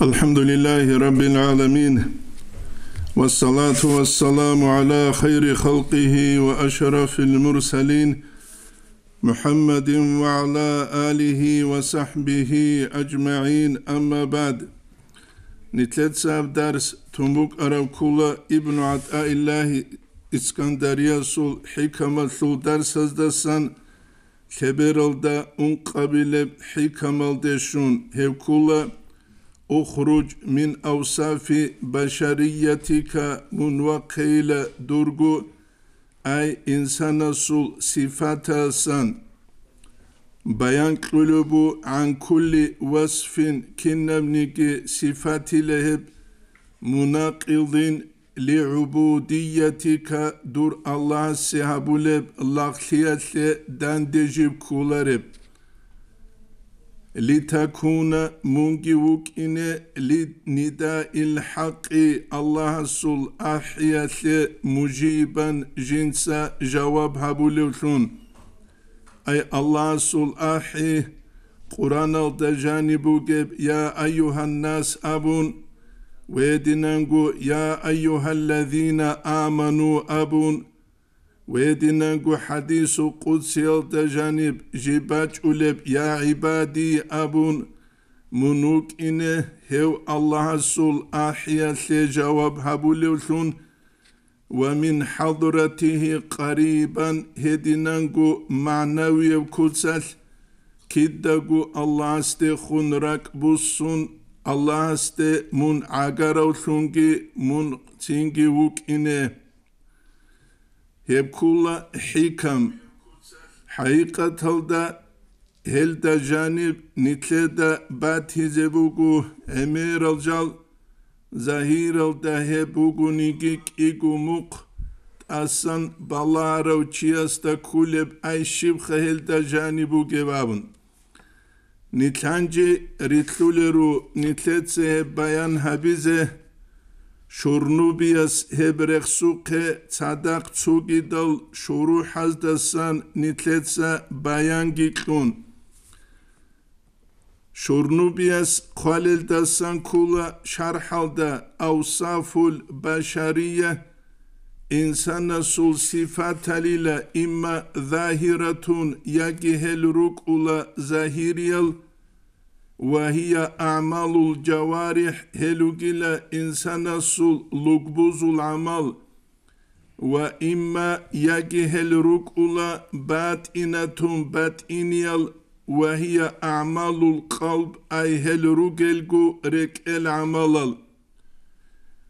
Elhamdülillahi Rabbil alemin. Ve salatu ve selamu ala hayri halkihi ve eşrafil murselin. Muhammedin ve ala alihi ve sahbihi ecma'in amma ba'd. Nitlet sahab ders Tumbuk Aravkula İbn-i At'a İllahi İskandariya sul hikama sul ders hazdasan keberalda un kabile hikamal deşun hevkula Uhruc min avsafi beşeriyetika munvakile durgu ay insana sul sifata san bayan kulubu an kulli vasfin kinnemniki sifatiyle hep munakidin li ubudiyetika dur Allah sihabuleb lahliyetle dendecib kularib لتكون مونجي وكين لنداء الحق الله سل أحيث مجيبا جنس جواب هبولوثون أي الله سل أحي قرآن الدجانب يا أيها الناس أبون ويدنانجو يا أيها الذين آمنوا أبون ويدنا ويدنغ حديث قدس يلتجانب جيباج أولب يا عبادي أبون منوك إنه هو الله السول أحيا سي جواب هبولوثون ومن حضرته قريبا هدنا هدنانغو معنوي وكوتسال كدغو الله استي خون ركبوسون الله استي من عقروثونغي من تينغي وك إنه hepkulla hikam hakikat halda helda janib nitleda bati zebugu emir alcal zahir alda hebugu nigik igu muk asan balarav çiyasta kuleb ay şibha helda bu gevabın. Nitlanci ritluleru nitletse bayan habize შორნობიას ჰებრეხსუყე ცადაყ ცუგიდალ შორუჰაზდასან ნიტლეცა ბაიანგიყუნ შორნობიას ხვალელდასან ქულა შარჰალდა ავსაფულ ბაშარია insana sul sifataliyle imma zahiratun yaki hel rukula zahiriyal وهي أعمال الجوارح هلوكلا إنسان السل لقبوز العمل وإما يجهل ركولا باتئنة باتئنيال وهي أعمال القلب أي هل رجلجو رك العمل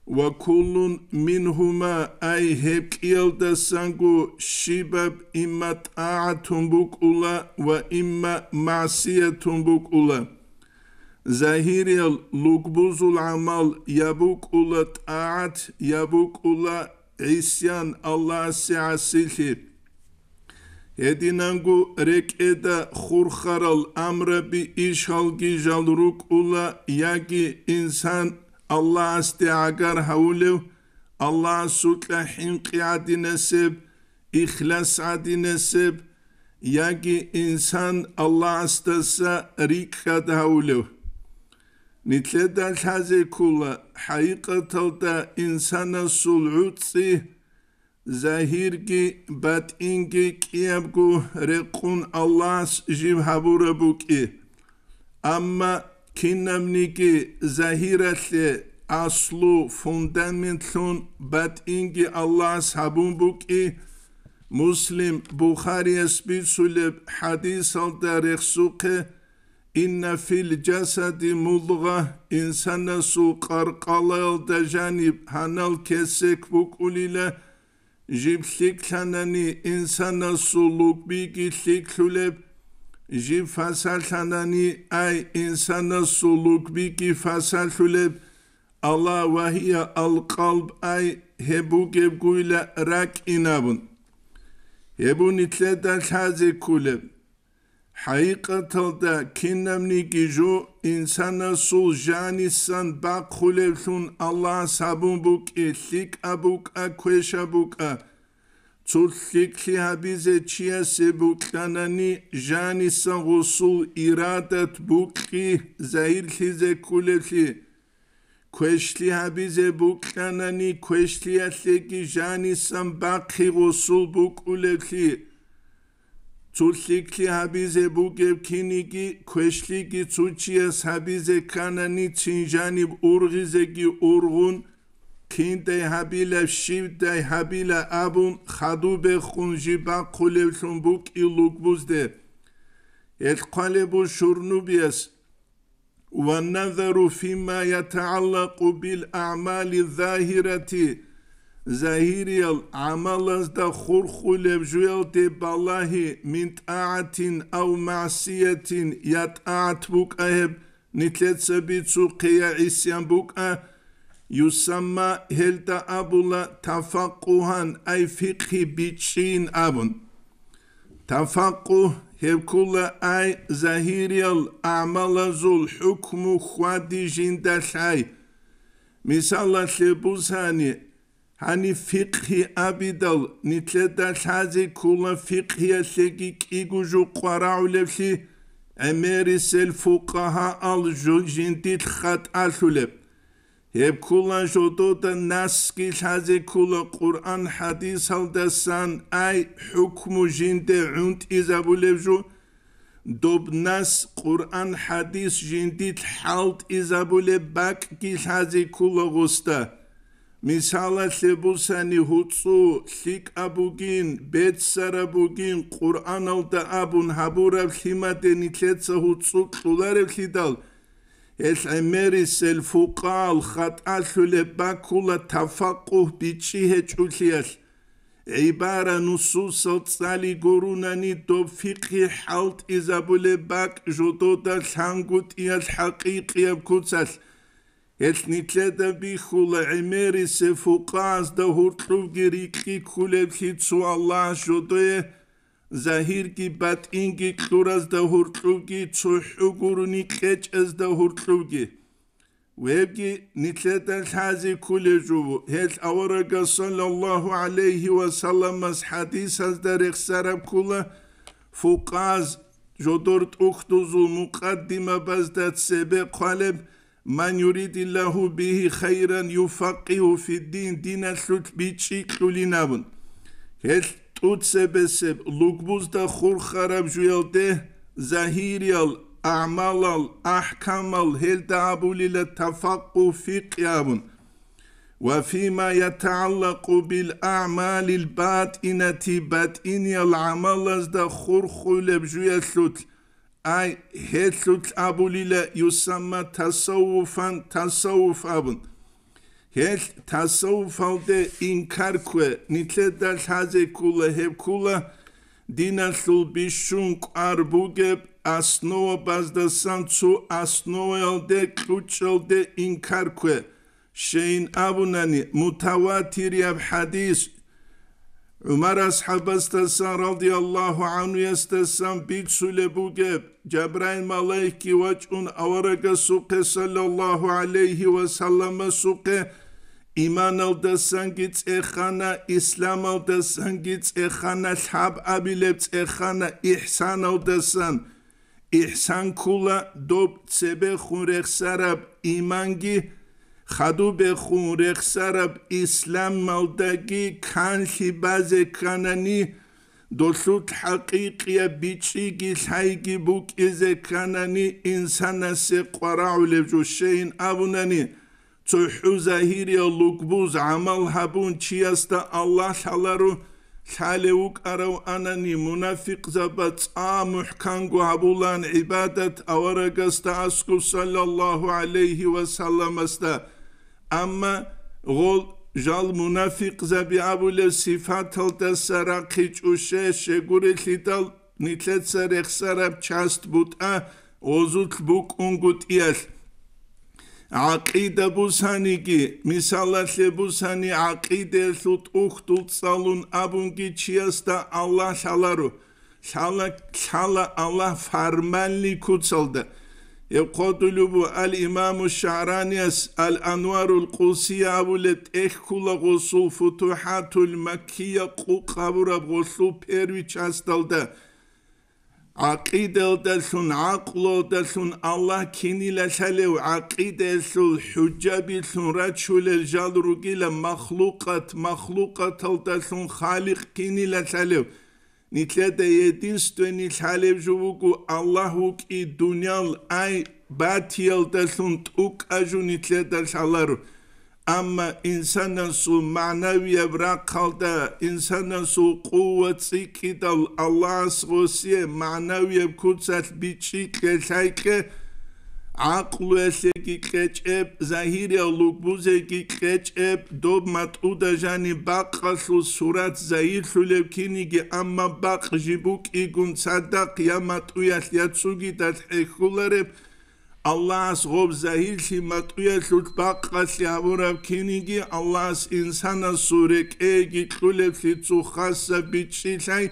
وكل منهما أي هبكيل دسانجو شباب إما طاعة بكولا وإما معصية بكولا zahiril lugbuzul amal yabuk ula taat yabuk ula isyan Allah siasili Edinangu rekeda hurharal amra bi işhalgi jalruk ula yagi insan Allah astiagar haulev Allah sutla hinqi adineseb ihlas adineseb yagi insan Allah astasa rikha haulev Nitleda xazekula hayiqatalda insana sul'utsi zahirgi batingi kiyabgu requn Allahs jibhaburabuki. Ama kinamniki zahiratle aslu fundamentlun batingi Allahs habumbuki. Muslim Bukhariya spitsuleb hadis alda rexsuqe İnne fil cesedi mudga insana su karkalel dejanib hanal kesik bukul ile jibsik tanani insana suluk bi gitlik küleb jib fasal tanani ay insana suluk bi ki fasal küleb Allah vahiye al kalb ay hebu gebguyla rak inabın. Hebu nitle der taze ҳаиқатда кинамни гижу инсана сул жанисан ба хулевлун алла сабунбук илик абук аквешабука цуллихи абизе чиасе буктанани жанисан гусул ирадат букхи заирхизе кулехи квешли абизе буктанани квешлиалеги жанисан ба хи гусул букулехи Tsulliki habize bu ki gevkinigi ki tsuçiyas habize kanani çinjanib ki urgun kinde habile şivde habile abun be hadube hunjiba kulevşun buk ilugbuzde. Etkalebu şurnubiyas ve nazaru fima yetaallaku bil a'mali zahireti ზაჰირიალ ამალას და ხურხულებს ველდება ლაჰი მინტაათინ აუ მასიათინ იატაათ ბუკაებ ნიტლეცებიც უქია ისიან ბუკა იუსამა ჰელტა აბულა თაფაკუჰან აი ფიყი ბიჭინ აბუნ თაფაკუ ჰევკულა აი ზაჰირიალ ამალა ზულ ჰუქმუ ხვადიჟინ და ლაი მისალა ლებუსანი hani fiqhi abidal nitle dalhazi kula fiqhiya segi kiguju qaraulevsi emerisel fuqaha al jindit khat alulep hep kula jodo da naski hazi kula Kur'an hadis aldasan ay hukmu jinde unt izabulevju دبناس قرآن حديث جنديت حالت إزابولي باك كي حازي كولا غستا მისალაშებულსანი ჰუცუ ლიკაბუგინ ბეცსარაბუგინ ყურანალ და აბუნ ჰაბურავ ჰიმადენი ჩეცა ჰუცუ ყულარევ ლიდალ ეს ემერის ელ ფუყალ ხატალშულე ბაკულა თაფაყუ ბიჭი ჰეჭულიალ ეიბარა ნუსუ სოცალი გურუნანი დო ფიყი ჰალტ იზაბულე ბაკ ჟოდო და ლანგუტიალ ჰაყიყიებ ქუცალ ეთნიტლედები ხულა ემერის ფუკას და ჰურტლუგი რიკი ქულებში ცვალა ჟოდე ზაჰირკი ბატინგი ქურას და ჰურტლუგი ცუჰუგურნი ყეჭეს და ჰურტლუგი ვებგი ნიტლედან ხაზი ქულეჟუ ჰელ ავარაგა სალალლაჰუ ალეიჰი ვასალამას ჰადისას და რეხსარამ ქულა ფუკას ჟოდორტ უხდუზუ მუყადიმაბაზდა ცებე ყალებ من يريد الله به خيرا يفقه في الدين دين سلوت بيتشي كلي نابن هل توت تتسبسب لقبوز دا خور خراب جويل ده زهيريال أعمال أحكام هل دا أبولي لتفق لتفقه فقيابن وفيما يتعلق بالأعمال الباطنة باتيني العمال دا خور خلب جويلته აი ჰეცუც აბულილა იუსამა თასოუფან თასოუფაბუნ ჰეც თასოუფალდე ინკარქვე ნიცედა ლაზე კულა ჰევკულა დინასულ ბიშუნ ყარბუგებ ასნოობას და სამცუ ასნოელდე კუჩელდე ინკარქვე შეინ აბუნანი მუთავათირიაბ ჰადის უმარ ასჰაბასთან რადიალლაჰუ ანჰუ ესთან ბიცულებუგებ ჯაბრაილ მალაიქი ვაჭუნ ავარაგა სუკე სალალლაჰუ ალეიჰი ვასალამა სუკე იმანალდასან გიწეხანა ისლამალდასან გიწეხანა ლაბ აბილებ წეხანა იჰსანალდასან იჰსანკულა დობ წებე ხურეხსარაბ იმანგი خدو خون خورق سرب اسلام مالدگی کنشی باز کنانی دوست حقیقی بیچی گی سایگی بوک از کنانی انسان سی قرع لجوشین آبونانی تو حوزهیری لقبوز عمل هبون چی است الله شلرو خالوک ارو آننی، منافق زبت آمح كانغو عبولان عبادت أورقست أسكو صلى الله و سلام است. ამა ღოლ ჟალ მუნაფიკზე ბიაბულე სიფათალ და სარაქი ჭუშე შეგურილი და ნიცეცერ ეხსარებ ჩასტ ბუტა ოზუთ ბუკუნგუტიალ აყიდა ბუსანიკი მისალალე ბუსანი აყიდელს უტუხტულცალუნ აბუნკი ჩიას და ალლა შალარო შალა შალა ალლა ფარმალი კუცალდა يقتلبو الامام الشعرانيس الانوار القوسي اولت اخكول غوسو فتوحات المكية قوقابورا غوسو بيروي چاستالدا عقيدل دلسون عقلو دلسون الله كيني لسلو عقيدلسو حجابي سون رجول الجالروغي مخلوقات مخلوقات الدلسون خالق كيني لسلو ნიტლედე ედინსტვენი ხალებჟუგუ ალლაჰუ კი დუნიალ აი ბათიელ დასუნ უკაჟუ ნიტლედა ხალარ ამა ინსანდან სუ მანავია ბრა ხალდა ინსანდან სუ ყუვა ციკი და ალლას ვოსიე მანავია ქუცალ ბიჭი ხელაიკე აყლუ ესე კი ყეჭებ ზაჰირია ლუკბუზე კი ყეჭებ დობმა ტუდაჟანი ბაყასუ სურათ ზაირშულებ ქინიგი ამმა ბაყჟიბუ კიგუნ ცადაყ იამატუიას იაცუგი და ეხულარებ ალლას ღობ ზაირში მატუიას ლუთ ბაყასი ავორავ ქინიგი ალლას ინსანა სურე კეგი ტულებ ლიწუხასა ბიჭილაი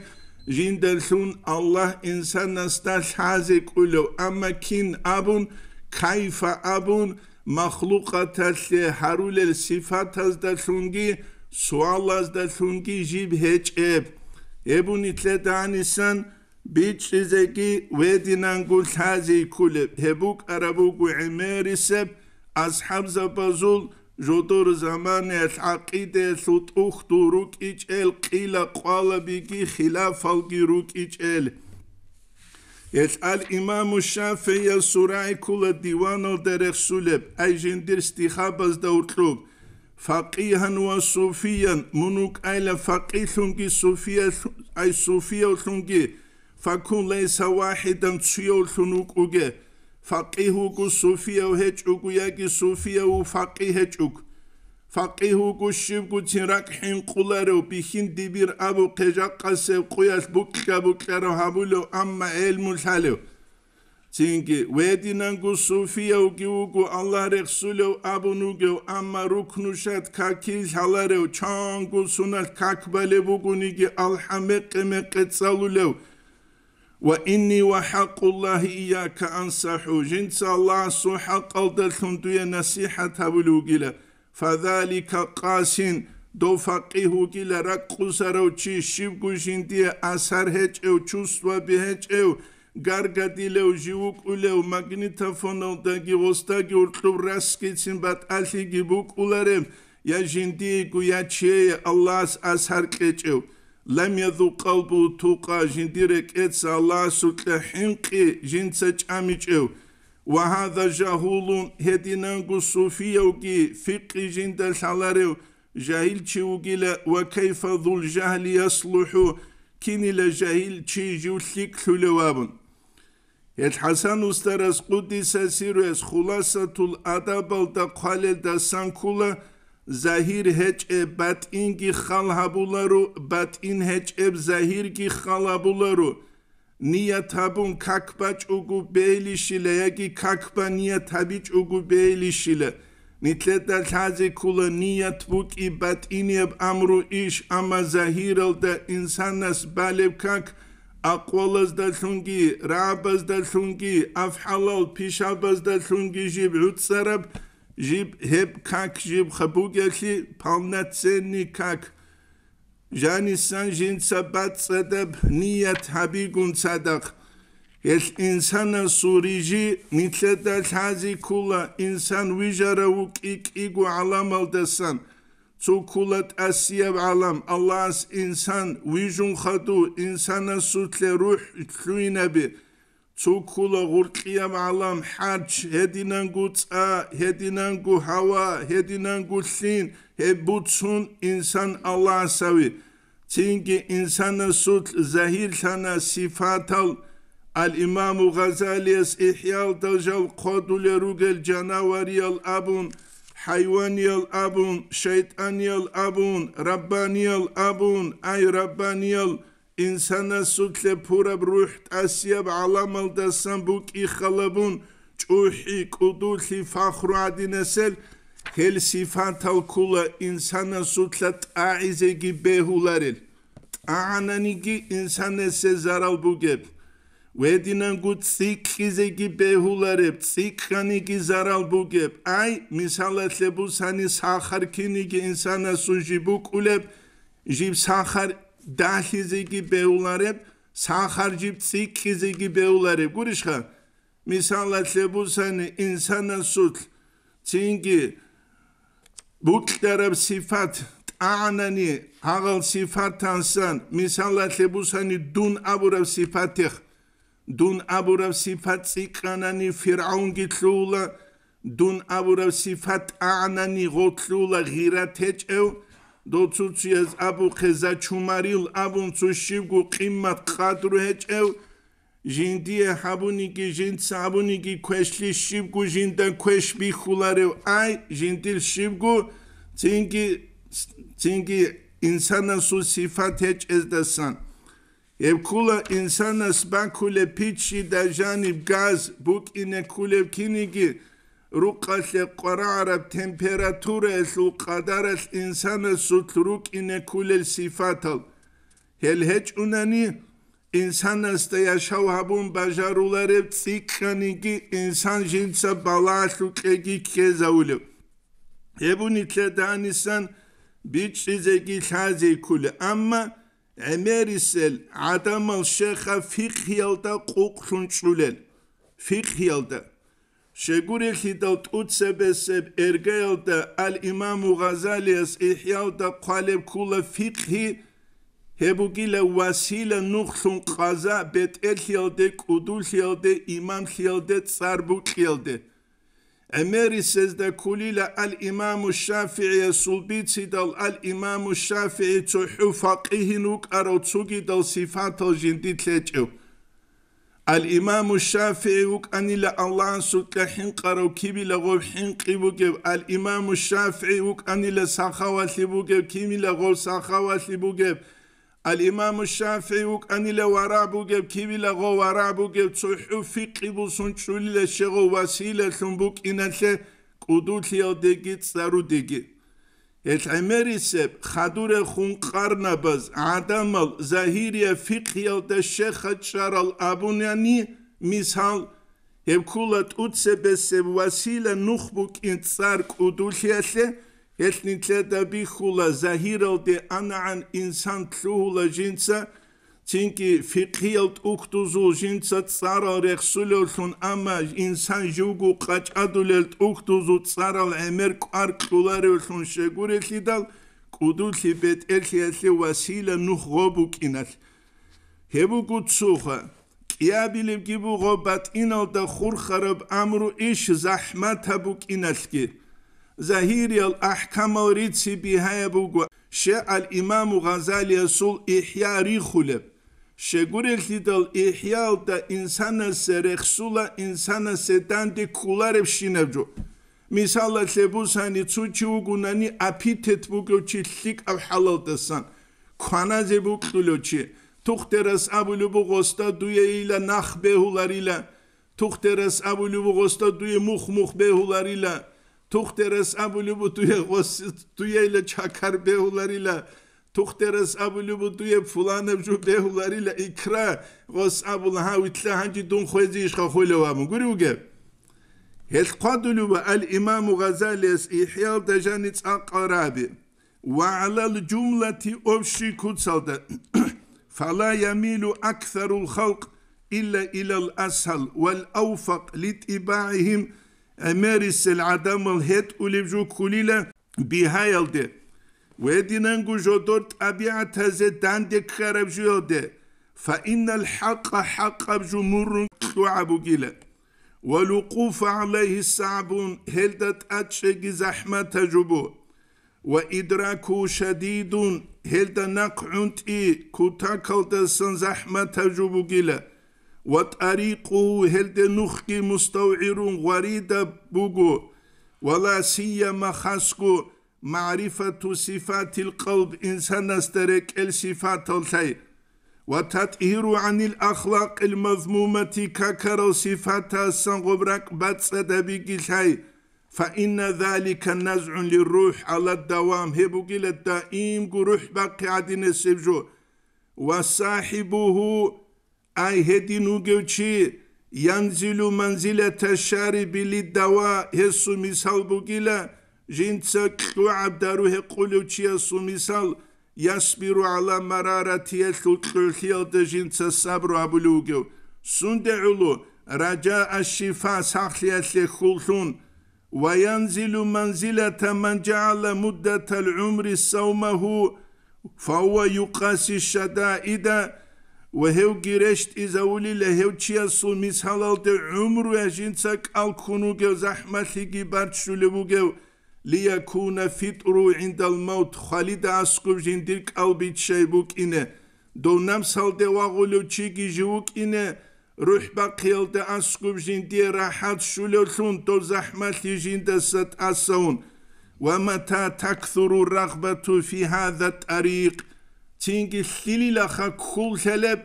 ჟინდელსუნ ალლაჰ ინსანასთა ლაზე კულო ამა ქინ აბუნ кайфа абун махлуқата ше харулел сифатаз да шунги суалаз да шунги жиб хечэб ебуни тледанисан бичизеги вединангу лази куле хебук арабугу имерисеб аз хамза базул жодор заман алхакиде сутухту рукичэл кила квалабиги хилафалги рукичэл يتقال إمام الشافعي السراعي كل الديوان الدرخ سلب أي جندر استخابز دورتلوك فقيها وصوفيا منوك أيلا فقيه صوفيا أي صوفيا ثنجي فكون ليس واحدا تشيو ثنوك أجي فقيه صوفيا وهج أجياك صوفيا وفقيه هج أجي faqihu kushib kuchirak hin qularu bihin dibir abu qejak qasev quyas bukka buklaru habulu amma el halev. Çünkü vedinan gu sufiye ugi ugu Allah Resulü abunu gu amma ruknu şat kakiz halarev çan gu sunat kakbale bugunigi alhamekke mekke Ve inni ve hakkullahi iyyâke ansahu. Jinsa Allah su hakkal delkunduye nasihat habulu gile. ფადალიკა ყასინ დოფაკიჰუ კილარა ყუსაროჩი შიგუშინდია ასარჰეჭევ ჩუსვაბიჰეჭევ გარგადილევ ჟიუკულევ მაგნიტოფონო დაგიოსტაგი ურტუბრასკიცინ ბატალიგი ბუკულერემ يجندي قياچي الله اسهر قچو لم يذو قلبو توقا جندي ركيت الله سوتله حنقي جنسه چاميچو وهذا جهول هدينانكو صوفيوكي فقي جند الحلاريو جاهل تشيوكيلا وكيف ذو الجهل يصلح كيني لا جاهل تشيجيو ليك لوابن الحسن استرس قدس سيروس خلاصة الأدب الدقال دسانكولا زهير هج اب بات انكي خالهابولارو بات ان هج اب زهير كي خالهابولارو ნიათაბუნ ქაკბაჭუგუ ბეილიშილე ეგი ქაკბა ნიათაბიჭუგუ ბეილიშილე ნიტლეთა ლაზი ქულა ნიათბუკი ბატინიებ ამრუ იშ ამაზაჰირალ და ინსანას ბალებ ქაკ აყოლას და ლუნგი რააბას და ლუნგი აფჰალალ ფიშაბას და ლუნგი ჟიბ უცარაბ ჟიბ ჰებ ქაკ ჟიბ ხაბუგეხი პალნაცენი ქაკ ჟანი სანჯინცა ბაცდებ ნიათ ჰაბიგუნცადახ ეს ინსანა სურიჯი მითლედა ლაზი ქულა ინსან ვიჟარა უკიკიგუ ალამალდესან ცუკულად ასია ალამ ალას ინსან ვიჟუნ ხადუ ინსანა სუთლე რუჰ თლუინაბი цукула гуркиам алам хач хединангу ца хединангу хава хединангу лин хебуцун инсан алласави цинги инсана сут захир сана сифатал ал имаму газалиас ихял тажал кодуле ругел жанавариал абун хайваниал абун шайтаниал абун рабаниал абун ай рабаниал абун insana sukle pura ruh tasiyab alamal dasan bu ki khalabun çuhi kudusi fakhru adinesel hel sifatal kula insana sukle aizegi behularil ananigi insana se zaral bu geb ვედინან გუციქიზეგი ბეჰულარებ ციქანიგი ზარალბუგებ აი მისალათლებუსანი სახარკინიგი ინსანასუჟი ბუკულებ ჟიბ სახარ დაჰიზიგი ბეულარებ სახარჯიბ ციკიზიგი ბეულარებ გურიშხა მისალათლებუსანი ინსანასულ ცინგი ბუთლდარებ სიფათ ტაანანი აღალ სიფათანსან მისალათლებუსანი დუნ აბურავ სიფათიხ დუნ აბურავ სიფათ ციკანანი ფირაუნგი თლულა დუნ აბურავ სიფათ აანანი ღოთლულა ღირათეჭევ დოცუციეს აბუ ხეზა ჩუმარილ აბუნ ცუშიგუ ყიმათ ხადრუ ეჭევ ჟინდიე ჰაბუნიკი ჟინც აბუნიკი ქეშლი შიგუ ჟინდან ქეშ მიხულარე აი ჟინდილ შიგუ ცინკი ცინკი ინსანას სუ სიფათ ეჭეს დასან ევკულა ინსანას ბანკულე პიჩი და ჟანიბ გაზ ბუკინე კულევ ქინიგი ruqase qararab temperatures u qadaras insana sutruk ine kulel sifatal hel heç unani insan da yaşav habun bajaruları tsikanigi insan jinsa balaslu kegi kezavulu Ebu itle danisan biçizegi şazi kule ama emerisel adamal şeyha fikhyalda kuklunçulel fikhyalda შეგურიხიდავ ტუცებესებ ერგეელდა ალ იმამუ ღაზალიას იჰიავდა ყალებ ქულა ფიქჰი ჰებუგილა ვასილა ნუხლუნ ყაზა ბეტელჰიელდე კუდულჰიელდე იმამჰიელდე წარბუკიელდე Emeri says the kulila al imamu shafi'i sulbitsi dal al imamu shafi'i tuhu faqihinuk aro tsugi dal sifatal jindit lechiu. الامام الشافعي وكان الى الله سبحانه قر وكيب لغو حين قبوك الامام الشافعي وكان الى سخاوة لبوك كيم لغو سخاوة لبوك الامام الشافعي وكان الى وراء بوك كيب لغو وراء بوك تصحو في قبو سنشول لشغو وسيلة لنبوك إنسة قدوت يوديك تسارو ديكي ეთემერისე ხადურე ხუნყარნაბაზ ადამალ ზაჰირია ფიქიალ და შეხაჭარალ აბუნანი მისალ ევკულატ უცებესე ვასილა ნუხბუკ ინცარ კუდულიალე ეთნიტლე და ბიხულა ზაჰირალ დე ანაან ინსან თლუჰულა ჯინცა Çünkü fikhiyat uktuzu jinsa tsara rexsulolun ama insan jugu qaç adulel uktuzu tsara emer qar qular olsun şegureli dal kudulli bet elhi elhi vasila nuhrobu kinal. Hebu kutsuha ya bilim ki bu qobat inalda xurxarab amru iş zahmat habu kinalki. Zahiri al ahkam al ritsi bihaya bu qo. Şe al imamu gazali asul ihya rihuleb. შეგურიხიდალ იჰიალ და ინსანასე რეხსულა ინსანასე დანდი ქულარებ შინებჯო მისალა ლებუსანი ცუჩი უგუნანი აფითეთ ბუგოჩი ლიკ აბჰალალ დასან ქვანაზე ბუკლულოჩი თუხტერას აბულუბუ გოსტა დუე ილა ნახ ბეჰულარ ილა თუხტერას აბულუბუ გოსტა დუე მუხ მუხ ბეჰულარ ილა თუხტერას აბულუბუ დუე გოსტ დუე ილა ჩაკარ ბეჰულარ ილა تختر أبو لبو يب فلان بجو بيه لاري لا إكرا أبو لها ويتلا هنجي دون خوزي إشخا خوي أبو قولي وقاب هل قدلوا الإمام غزالي اس إحياء دجانت أقرابي وعلى الجملة أبشي كتسالدا فلا يميل أكثر الخلق إلا إلى الأسهل والأوفق لاتباعهم أمارس العدم الهت ولبجو كليلة بهايل ده ودينن جودور طبيعت هزه كارب خرب جوده فإن الحق حق جمهور تعب جيلا والوقوف عليه الصعب هلدت أتشج زحمة جبو وإدراك شديد هلد نقعنت إي كتاكل دسن زحمة جبو جيلا وطريقه هلد نخك مستوعرون غريدة بوغو ولا سيما خاسكو معرفة صفات القلب إنسان استرك الصفات الخير وتطهير عن الأخلاق المذمومة ككر صفات السنغبرك باتسد بيجي فإن ذلك نزع للروح على الدوام هبوكي للدائم قروح باقي عدين السبجو وصاحبه أي هدينو جوشي ينزل منزلة الشارب للدواء هسو مثال بوكيلا جنسه قلو عبداروه قلو چیه سو میسال یسبیرو علا مرارا تیلو قلو خیل ده جنسه سبرو عبلوگو سونده علو رجا الشفا ساخلی خلخون و ینزلو منزلت من جعل مدت العمر سومه فهو یقاسی شدائی و هیو گیرشت از اولی لهیو چی اصول میسالال ده عمرو اجینسک الکونو گو زحمتی گی برد ليكون فطر عند الموت خالد اسكوب جندير قلبي تشيبوك إن دو نمسال دي واغولو تشيكي جوك إن روح بقيل دي عسكوب جندي راحات تون دو زحمة جند ست أسون ومتى تكثر الرغبة في هذا الطريق تينجي سيلي لخا كل سلب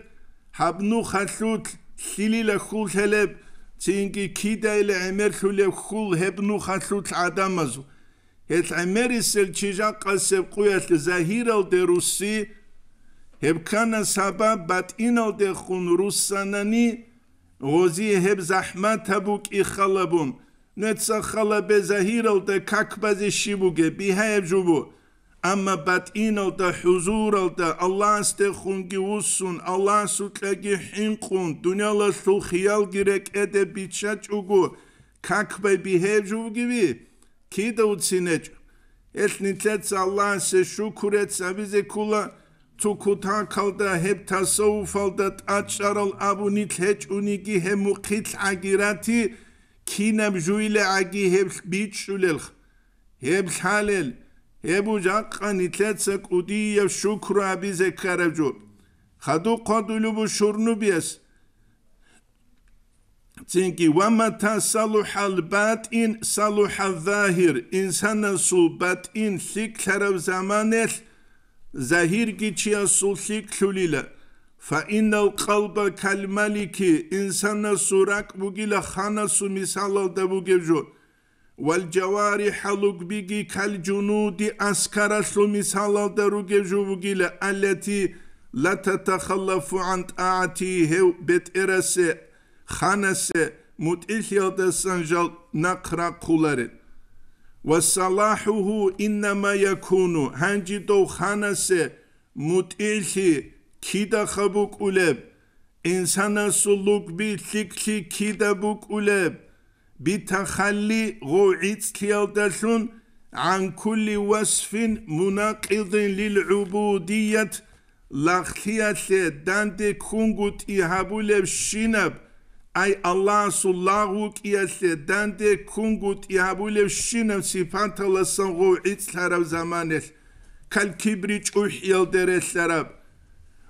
حبنو خسوت سيلي لخول سلب تينجي كيدا إلى عمر سلب كل هبنو خسوت عدمزو ეთემერისელი ჯაყასე ყუეთ ზაჰირალ დე რუსი ჰებკანა საბა ბატინალ დე ხუნ რუსანანი ოზი ჰებ ზაჰმათაბუ კი ხალაბუმ ნეცა ხალაბე ზაჰირალ დე კაკბაზი შიბუგე ბიჰაებჯუბუ ამა ბატინალ და ჰუზურალ და ალლასტე ხუნგი უსუნ ალლასუ კლაგი ჰინყუნ დუნიალას სულ ხიალგირე კედე ბიჩაჭუგუ კაკბე ბიჰაებჯუბგივი კიდევ წინეჭ ეს ნიცეც ალანს შუქურეც ავიზე კულა თუკუთა ხალდა ჰებთა საუფალდა აჭარალ აბუნი თეჭუნი კი ჰემუქით აგირათი ქინემ ჟუილე აგი ჰებს ბიჭულელ ჰებს ჰალელ ჰებუ ჯაყანი თეც კუდი შუქრა ავიზე ქარაჯუ ხადუ ყადულუ ბუ შურნუ ბიეს Çünkü ve meta saluhal batin saluhal zahir. İnsana su batin sik taraf el Zahir geçiyor su sik külile. Fa innel kalba kal maliki. İnsana surak bugile khana su misal alda bu gevcu. Vel cevari haluk bigi kal cunudi askara su misal alda ru gevcu bugile. Alleti la tetekallafu an taati hev bet erese خانسه متئثل دسنجل نقرا قولارت وصلاحه إنما يكون هنجي دو خانسه متئثل كيدا خبوك أولب إنسان سلوك بي ثكتي كيدا بوك أولب بتخلي غوعيت كيالدسون عن كل وصف مناقض للعبودية لاختيات داند كونغوت إيهابولب شينب ay Allah sullahu kiyase dende kungut yabulev şinem sifantala sangu it sarab zamanel kal kibriç uhyal dere sarab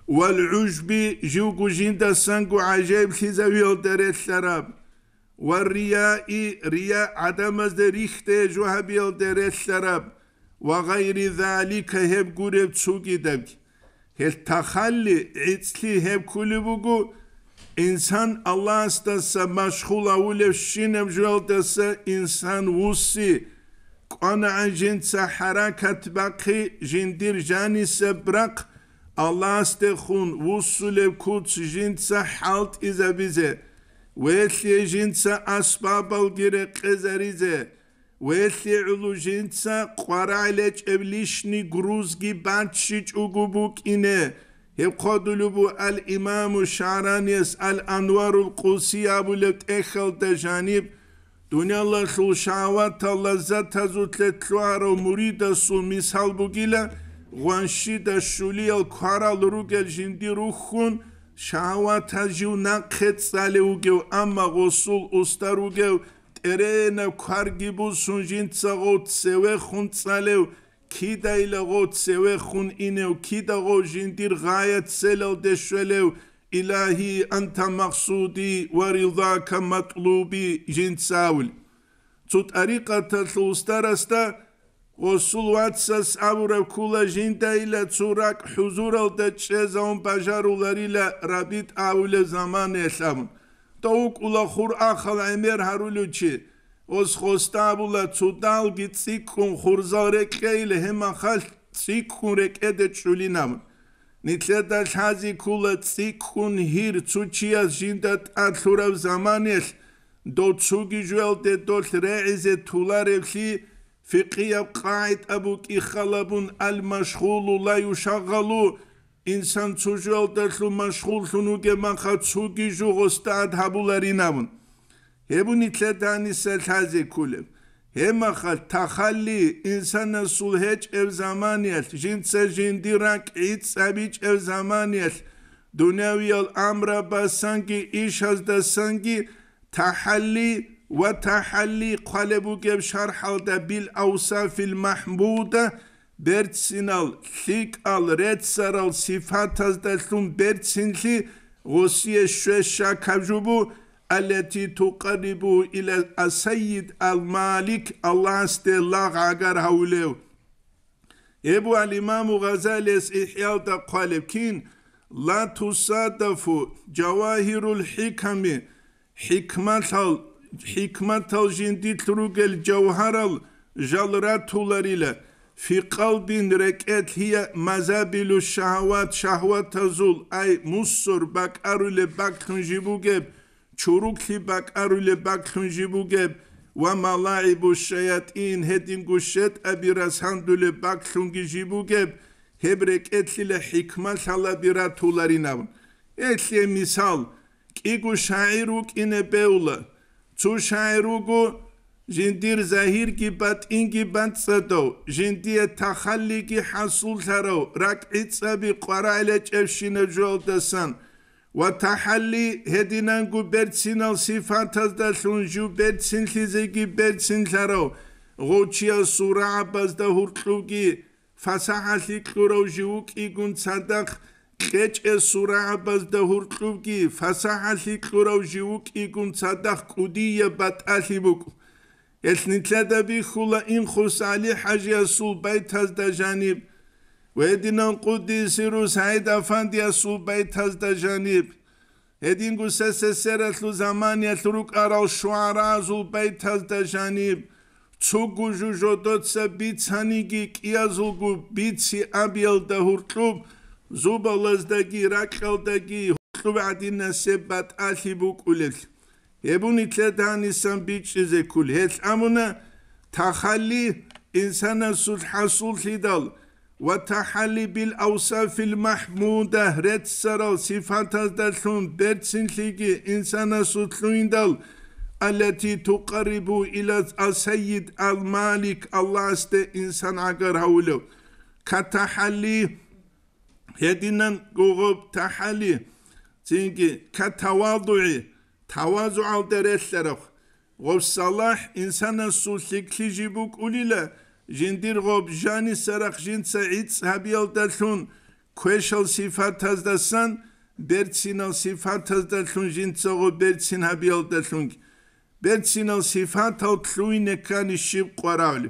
vel ujbi jugu jinda sangu acayb hizaviyal dere sarab vel riyai riya adamazde rihte juhabiyal dere sarab ve gayri zalika hep gurev tsugidev hel tahalli itsli hep kulübugu ინსან ალას და სამშხულა ულევ შინემ ჟელდეს ინსან უსი ყანა ჯინცა ჰარაკათ ბაკი ჯინდირ ჟანისა ბრაკ ალას და ხუნ უსულე ქუც ჯინცა ჰალთ იზა ბიზე ველი ჯინცა ასბაბალ გირე ყეზერიზე ველი ულუ ჯინცა ყვარალე ჭევლიშნი გრუზგი ბანჩი ჭუგუბუკინე ებყოდულუბუ ალ იმამუ შარანიეს ალ ანვარულ ყუსიაბულებტ ეხელდა ჟანიბ დუნალა ხულშავათა ლაზათა ზუთლეთლუარო მურიდა სულ მისალბუგილა ღვანში და შულიელ ქვარალ რუგელ ჟინდირუხუნ შავათა ჟუნა ხეწალე უგევ ამა ღოსულ უსტარ უგევ ტერენა ქარგიბუსუნ ჟინცაღოთ სევე ხუნწალევ כדאי לראות צווי חון אינאו, כדאו ז'ינדיר ראי הצלל דשולו, אלאי אנטה מחסודי ורילדה כמטלובי ז'ינצאוול. צוד אריקה תלוסתר עשתה, רוסול וואטסס אבור אבקולה ז'ינדאי לצורק חוזור על דצ'ז און בז'אר ולארי לרבית אבו לזמן נאסם. תאוק ולחור אכל האמר הרולו צ'י. ოს ხოსტაბულა ცუდალ გიციკუნ ხურზარე კეილე ჰემა ხალ ციკურე კედე ჩულინამ ნიცედა ჩაზი კულა ციკუნ ჰირ ცუჩია ჟინდა ათურავ ზამანელ დო ცუგი ჟველ დე დო რეიზე თულარე ხი ფიყია ყაით აბუ კი ხალაბუნ ალ მაშხულუ ლა იუშაღალუ ინსან ცუჟველ დე ხუ მაშხულ ხუნუ გემან ხა ცუგი ჟუ ხოსტად ჰაბულარინამუნ ჰებუნი თლედანისა თაზე ქულებ ჰემახალ თახალი ინსანა სულჰეჭ ევ ზამანიელ ჟინცე ჟინდირან კიც ცებიჭ ევ ზამანიელ დუნევიელ ამრა ბასანგი იშაზ და სანგი თახალი ვა თახალი ყალებუ გებ შარჰალ და ბილ აუსაფილ მაჰმუდა ბერცინალ ლიკალ რეცარალ სიფათაზ და ლუმ ბერცინლი ღოსიე შვეშა ქაბჟუბუ التي تقرب إلى السيد المالك الله استلا غاغر هاوليو ابو الإمام غزالي إحياء تقالب كين لا تصادف جواهر الحكم حكمة حكمة الجندي ترجل الجوهر جلراتولار إلى في قلب ركعت هي مزابل الشهوات شهوات تزول أي مصر بكار لبك جيبوجب ჩურუკი ბაკარული ბაკხუნჯიბუგებ ვა მალაიბუ შეატინ ჰედინგუ შეტ აბირას ჰანდული ბაკხუნგიჯიბუგებ ჰებრე კეთლილე ჰიქმა ხალაბირა თულარინავ ეთლე მისალ კიგუ შაირუ კინე პეულა ცუ შაირუგუ ჟინდირ ზაჰირ კი პატ ინ კი ბანცადო ჟინდია თახალი კი ჰასულ თარო რაკ იცები ყვარაილე ჭევშინე ჯოლდესან ვათაჰალი ჰედინანგუ ბერცინალ სიფანთას და ლუნჯუ ბერცინ ლიზეგი ბერცინ ლარო ღოჩია სურა აბაზ და ჰურტლუგი ფასაჰალი ქურავ ჟუკი გუნ სადახ ხეჭე სურა აბაზ და ჰურტლუგი ფასაჰალი ქურავ ჟუკი გუნ სადახ კუდია ბატალი ბუკ ეს ნიტლადა ბი ხულა იმ ხუსალი ჰაჯი ასულ ბაითაზ და ჟანიბ ვედინან ყუდისი რუსაიდ აფანდია სულბეითაზ და ჟანიბ ედინ გუსესესერ ალუ ზამანი ალრუ ყარავ შუარა ზულბეითაზ და ჟანიბ ცუგუ ჟუჟოდოცა ბიცანიგი კია ზულგუ ბიცი აბიელ და ჰურტლუ ზუბალაზ და გირაკელ და გი ჰურტლუ ადინა სებატ ალიბუ კულელ ებუნი თლედან ისან ბიჭიზე კულ ჰელ ამუნა თახალი ინსანა სულ ჰასულ ჰიდალ وتحلي بالأوصاف المحمودة رد سرا صفات دلون برسنليكي إنسان سطلوين دل التي تقرب إلى السيد المالك الله است إنسان عقر هولو كتحلي هدينا قوغب تحلي تنكي كتواضع تواضع درسلرخ وصلاح إنسان سوسيك تجيبوك أولي ჟინდირღობ ჟანი სარახ ჟინცა იც ჰაბიალდაშუნ ქუეშალ სიფათაზდასან ბერცინალ სიფათაზდაშუნ ჟინცოღო ბერცინ ჰაბიალდაშუნ ბერცინალ სიფათალ ქუინე კანი შიყვარავლი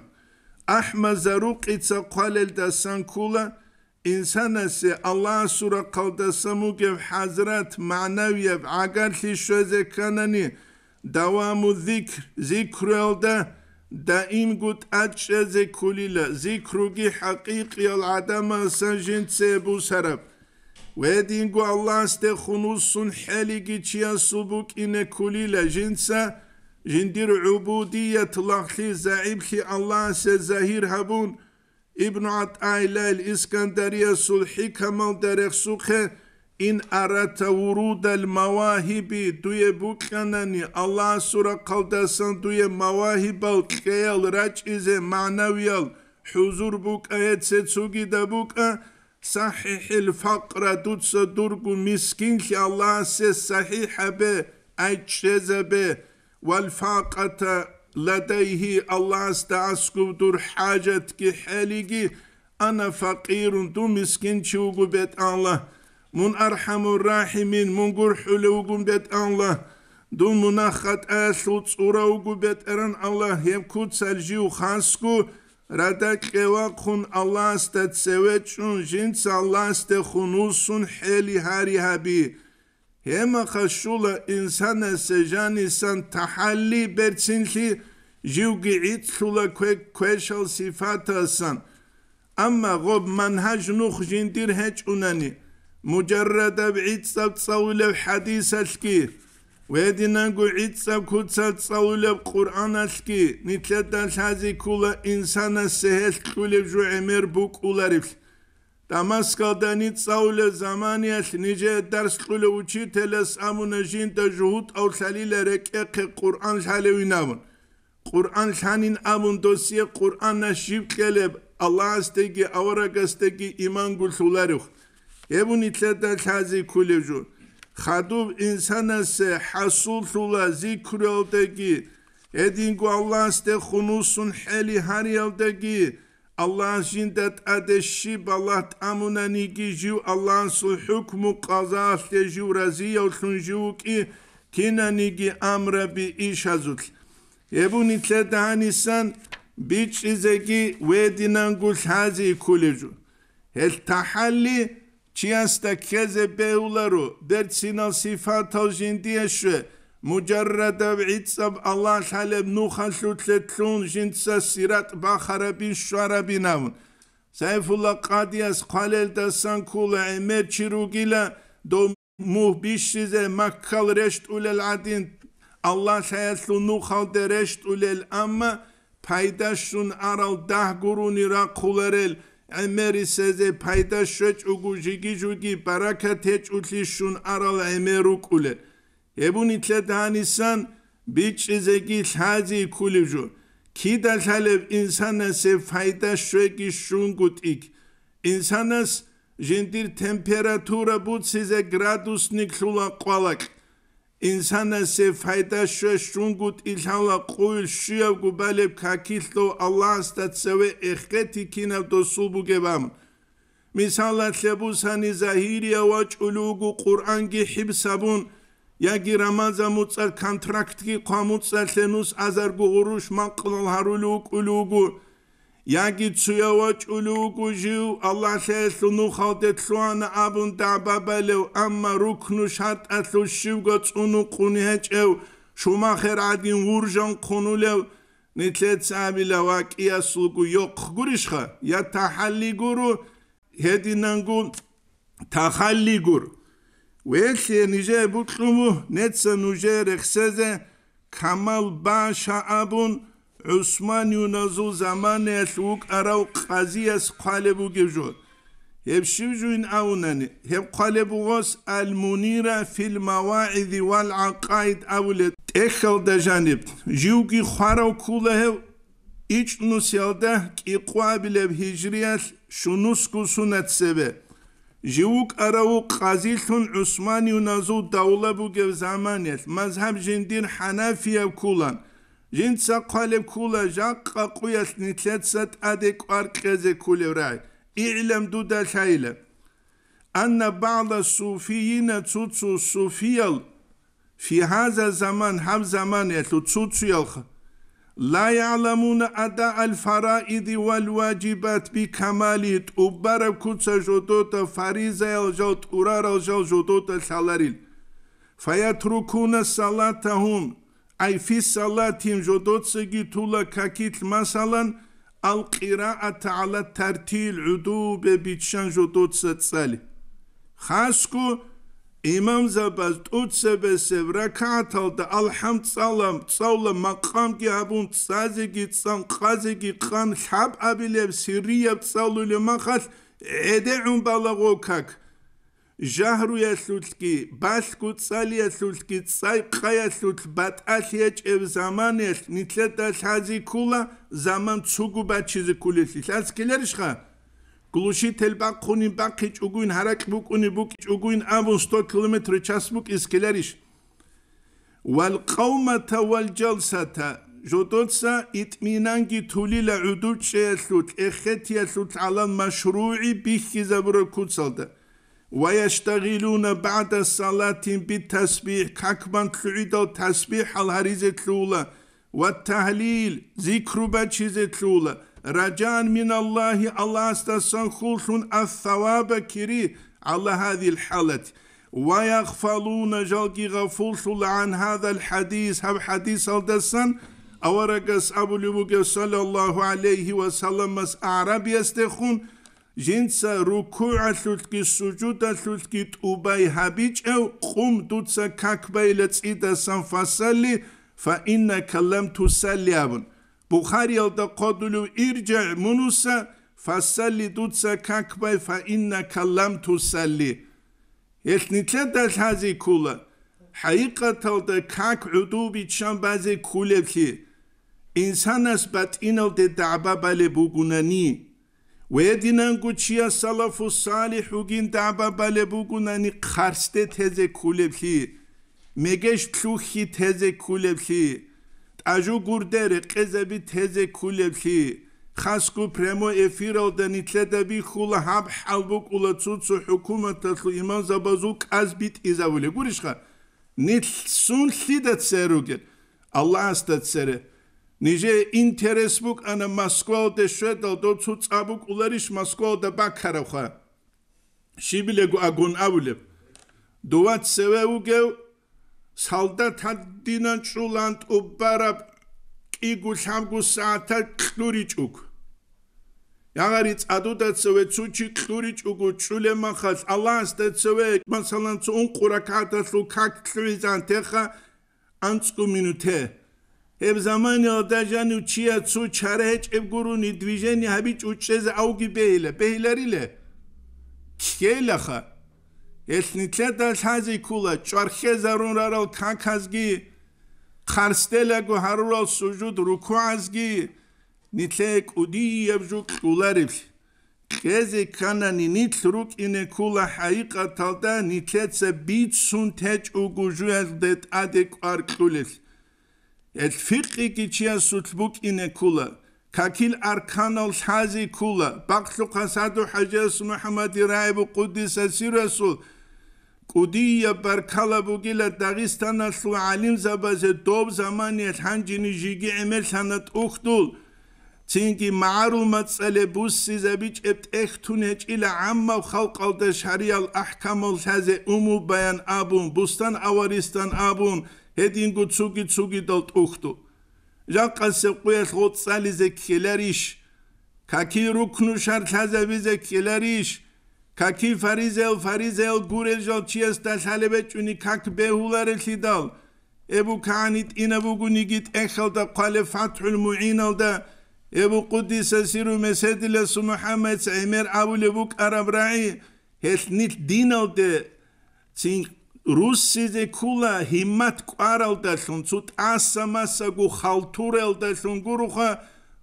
აჰმაზარუ ყიცა ყვალელდასან ქულა ინსანასე ალა სურა ყალდასამუგე ჰაზრათ მანავიებ აგარლი შვეზე კანანი დავამუ ზიქრ ზიქრელდა ზიქრ دائم قد أتشا زي زي كروغي حقيقي العدم سجن سيبو سرب ويدين قو الله استخنوص حالي تشيا سبوك إن كوليلا جنسا جندير عبودية لخي خي الله سزهير هبون ابن عطاء الإسكندرية سلحي كمال درخ سوخه in arata vurudel mawahibi. duye bukkanani Allah sura kaldasan duye mavahibal keyal raç ize manaviyal huzur buk ayet setsugi da buka sahihil fakra dutsa durgu miskin ki Allah se sahiha be açşeze be vel fakata ladeyhi Allah staskubdur hacet ki heligi ana fakirun du miskin çugubet bet Allah.'' من ارحم الراحمين من قرح لوغم بيت الله دو مناخات اسوت صورا وغو بيت ارن الله هم كوت سالجي وخانسكو رادا كيوا خون الله است تسويچون جين الله است خنوسون هلي هاري هبي هم خشولا انسان سجان انسان تحلي برسنلي جيوغي ايت سولا كويك كويشال صفاتسان اما غوب منهج نوخ جندير هچ اوناني مجرد بعيد سب تصول حديث اسكي ودينا قو عيد سب كو تصول قرآن اسكي نتلتا سازي كولا إنسان السهل كولا جو عمر بو كولا رفل تماس قلتا نتصول زماني اس نجا درس كولا وچي تلس امون جين تا جهود او سليل ركيق قرآن سالي ونابون قرآن سانين امون دوسيا قرآن نشيب كلب الله استيكي اورا استيكي ايمان قلتو لارو εβουνιτλέτα χάζι κούλεζου. Χατούβ insanası hasutula zikreldeki edingu Allah'ste hunusun heli hariyeldeki Allah'ın şiddet adeşi Allah amuna niki jiv Allah'ın su hükmü kazaste jiv raziye olsun ki kina nigi amra bi iş hazut. Ebu nitle daha nisan biç izeki ve dinan gul hazi kulecu. El tahalli چیستا کز بیولرو در سینا صفات و جندیشه مجرد عیتسب الله حلب نوخشو تلتون جنسا سیرات با خرابی شرابی نمون Seyfullah Kadiyas Kalel Dasan Kula Emer Çirugila Do Muhbiş size Makkal Reşt Ulel Adin Allah sayeslu nuhal de Reşt Ulel Amma Paydaşun Aral Dahgurun Irak Kularel ემერი სეზე ფაიდა შეჭუგუ ჟიგი ჟუგი ბარაკა თეჭული შუნ არალ ემერუ კულე ებუნი თლე დაანისან ბიჭი ზეგი ლაზი კული ჟუ კიდა ლალე ინსანასე ფაიდა შეგი შუნ გუტიკ ინსანას ჟენტირ ტემპერატურა ბუ სეზე გრადუსნი ხულა ყვალაკ ინსანასე ფაიდაშე შუნგუტ ილჰალა ყუილ შიავ გუბალებ ქაკილტო ალას და ცევე ეხეთი კინავ დო სუბუგებამ მისალათლებუსანი ზაჰირია ვა ჭულუგუ ყურანგი ჰიბსაბუნ Яги рамаза муцар контрактки кхамуцар тенус азар гуруш ман кылал харулу кулугу Yagi tsuyawa chulu kuju Allah shes nu khalde tsuana abun da babale amma ruknu shat atlu shivga tsunu qunhe chev shuma khir adin urjan qunulev nitle tsabila va qiya sulgu yok gurish kha ya tahalli guru hedinan gu tahalli gur ve she nije butlumu netsa nujere khseze kamal ba sha abun Osman Yunazu zaman etluk arav kaziyas kalebu gevjur. Hep şivjün avnani. Hep kalebu gos al munira fil mavaizi vel akaid avlet. Ekhal da janib. Jivgi kharav kulahev iç nusyalda ki kuabilev hicriyas şunus kusunet sebe. Jivuk aravu qaziltun Osman Yunazu davla bu gev zamaniyet. Mazhab jindin Hanafiye kulan. ჯინცა ყალებ ქულა ჟაყა ყუიასნი თლეცათ ადე ყარყეზე ქულევრაი اعلم دودا شايلة أن بعض الصوفيين تسوتسو الصوفيال في هذا الزمان هم زمان يتلو تسوتسو لا يعلمون أداء الفرائض والواجبات بكمال تؤبر كتسا جدوتا فريزا جوت أرار الجوت جدوتا شالريل فيتركون صلاتهم აი ფისალათიმ ჯოდოცგი თულა კაკით მასალან ალყირაა თალა თარტილ უდუბე ბიჩან ჯოდოცცალი ხასკუ იმამ ზაბას თუცებესე ბრაკათალდა ალჰამცალამ წავლა მაყამკი აბუნ წაზიგი წან ყაზიგი ყან ხაბ აბილებ სირიებ წავლული მახალ ედეუნ ბალაგო კაკ ჟაჰრუესუცკი ბასკუცალიესუცკი საიფხაესუც ბატალიეჭევ ზამანეს ნიცეთა საძიკულა ზამან ცუგუბაჩიზი კულესი ლასკილერიშხა გლუში თელბაკუნი ბაკი ჭუგუინ ჰარაკბუკუნი ბუკი ჭუგუინ ამუ 100 კილომეტრი ჩასბუკი სკილერიშ ვალ ყაუმა თა ვალ ჯალსათა ჟოტოცა იტმინანგი თულილა უდუჩეესუც ეხეთიესუც ალან მაშრუი ბიხი ზაბრო კუცალდა ويشتغلون بعد الصلاة بالتسبيح كما كعيدا تسبيح الهريزة تلولا والتهليل ذكر بچيزة تلولا رجاء من الله الله استسان استسنخوشون الثواب كري على هذه الحالة ويغفلون جلقي غفلص عن هذا الحديث هب حديث الدسان أورقس أبو لبوك صلى الله عليه وسلم أعرب يستخون ჟინცა რუკუ ალულკი სუჯუდ ალულკი ტუბაი ჰაბიჭე ყუმ დუცა კაკბაილა წიდა სანფასალი ფა ინნა კალამ თუსალიაბუნ ბუხარი ალდა ყოდულუ ირჯა მუნუსა ფასალი დუცა კაკბაი ფა ინნა კალამ თუსალი ეს ნიტლა და ლაზი კულა ჰაიკათალდა კაკ უდუბი ჩამბაზი კულებში ინსანას ბატინოდე დაბაბალე ბუგუნანი ვედინან გუჩია სალაფუ სალიჰუ გინ დაბაბალებუ გუნანი ხარსტე თეზე ქულებში მეგეშ ფლუხი თეზე ქულებში აჟუ გურდერე ყეზები თეზე ქულებში ხასკუ პრემო ეფიროდენ იტლედები ხულ ჰაბ ჰალბუ კულა ცუცუ ჰუკუმათა ხუ იმან ზაბაზუ ყაზბიტ იზავლე გურიშხა ნილ სუნ ლიდა ცერუგე ალლაჰ სტა ცერე ниже интерес бук ана москвал де шведал до цу цабук улериш москвал де бакара ха шибиле гу агон авле дуват севе уге салда таддинан чулан тубараб ки гу самгу саата клури чук ягари цаду да севе цу чи клури чугу чуле махал аллас да севе масалан цун кура ката лу как клуи зан теха анцку минуте ემზამანი ოდაჟანი უჩია ცუ ჩარე ჭებგურუნი დვიჟენი ჰაბი ჭუჭეზ აუგი ბეილე ბეილერილე ქელახა ესნიტლე და საზი კულა ჭარხე ზარონ რარო თანკაზგი ხარსტელა გო ჰარულო სუჯუდ რუკვაზგი ნიტლე კუდი ებჟუ კულარი ქეზი კანანი ნიტლ რუკინე კულა ჰაიყა თალდა ნიტლეცე ბიცუნ თეჭ უგუჟუ ეს დეტ ადე კვარკულის ეთ ფიყი კიჩია სუთბუკ ინეკულა ქაკილ არქანალს ჰაზი კულა ბაქლუ ყასადუ ჰაჯას მუჰამადი რაიბუ ყუდისა სირასუ ქუდია ბარქალაბუ გილა დაღისტანა სუ ალიმ ზაბაზე დობ ზამანი ჰანჯინი ჟიგი ემელ სანატ უხდულ ცინკი მარულმა წელებუს სიზები ჭებტ ეხთუნე ჭილა ამმა ხალყალდა შარიალ აჰკამალ ჰაზე უმუ ბაян აბუნ ბუსტან ავარისტან აბუნ ედინგუ ცუგი ცუგი დოტუხტუ ჟაყასე ყუეს ხოცალიზე ქილერიშ ქაკი რუკნუ შართაზებიზე ქილერიშ ქაკი ფარიზელ ფარიზელ გურელჟალ ჩიეს დასალებე ჭუნი ქაკ ბეჰულარე ლიდალ ებუ ქანიტ ინავუგუ ნიგიტ ეხელდა ყალე ფათულ მუინალდა ებუ ყუდისა სირუ მესედილე სუ მუჰამედს ემერ აბულ ებუ კარაბრაი ჰესნით დინალდე წინ რუსი ზე ქულა ჰიმათ ყარალ და ხუნცუ ტასამასა გუ ხალთურელ და ხუნგურუხა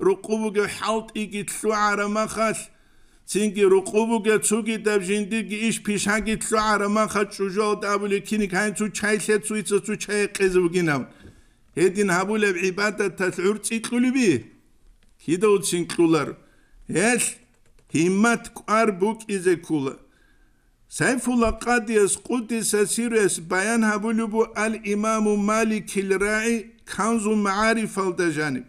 რუყუბუგე ჰალტ იგი თლუ არამახალ ცინგი რუყუბუგე ცუგი და ჟინდიგი იშ ფიშაგი თლუ არამახა ჩუჟო და ბული ქინი ქანცუ ჩაილე ცუიცო ცუ ჩაი ყეზუგინავ ედინ აბულებ იბადა და თურ ციყლიბი ქიდო ცინკულარ ეს ჰიმათ ყარბუკი ზე ქულა سایه فلقاتی از قدر ساسیر از بیان ها بله بو ال و مالک ال راع کانزوم عالی فلده جنب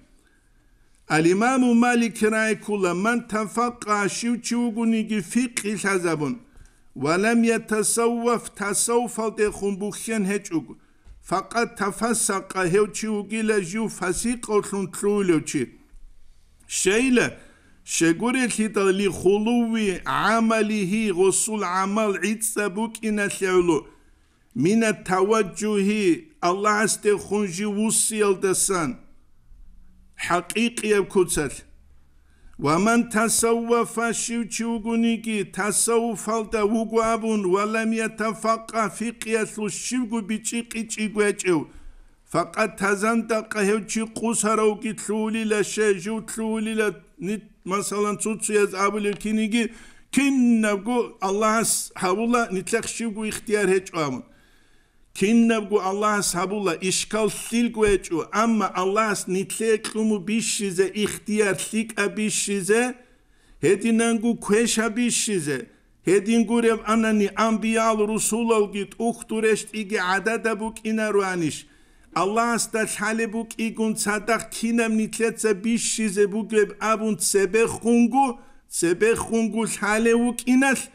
ال و مالک ال راع من تفق عاشیو چیوگونی که ولم یه تساو تساو فلده فقط تفسق قهو چیوگی لجیو فزیک و چی شایل შეგური ხიტალი ხულუვი ამალიჰი გუსულ ამალ იცაბუკინა შევლუ მინა თავაჯუჰი ალლაჰსტე ხუნჯი უსიელდესან ჰაკიკი აქუცალ ومن تصوف شيوچوغونيكي تصوف فالتا وغوابون ولم يتفق في قياس الشيغو بيچي قيچي غوچو فقط تزان دقه چي قوسارو كي تلولي لا شيجو تلولي لا نيت масалан цуцуяз абилер киниги киннагу аллахас хавула нитлахшигу ихтияр хечуам киннагу аллахас хавула ишкал силгу хечу амма аллахас нитлекуму бишизе ихтияр лик абишизе хединангу кеша бишизе хедингуре анани амбиял русулал гит ухтурешт иги ададабук инаруаниш Allahs da Halebuk igun sadach kinem nitletze bishize bugeb abun sebe khungu sebe khungu Halebuk inas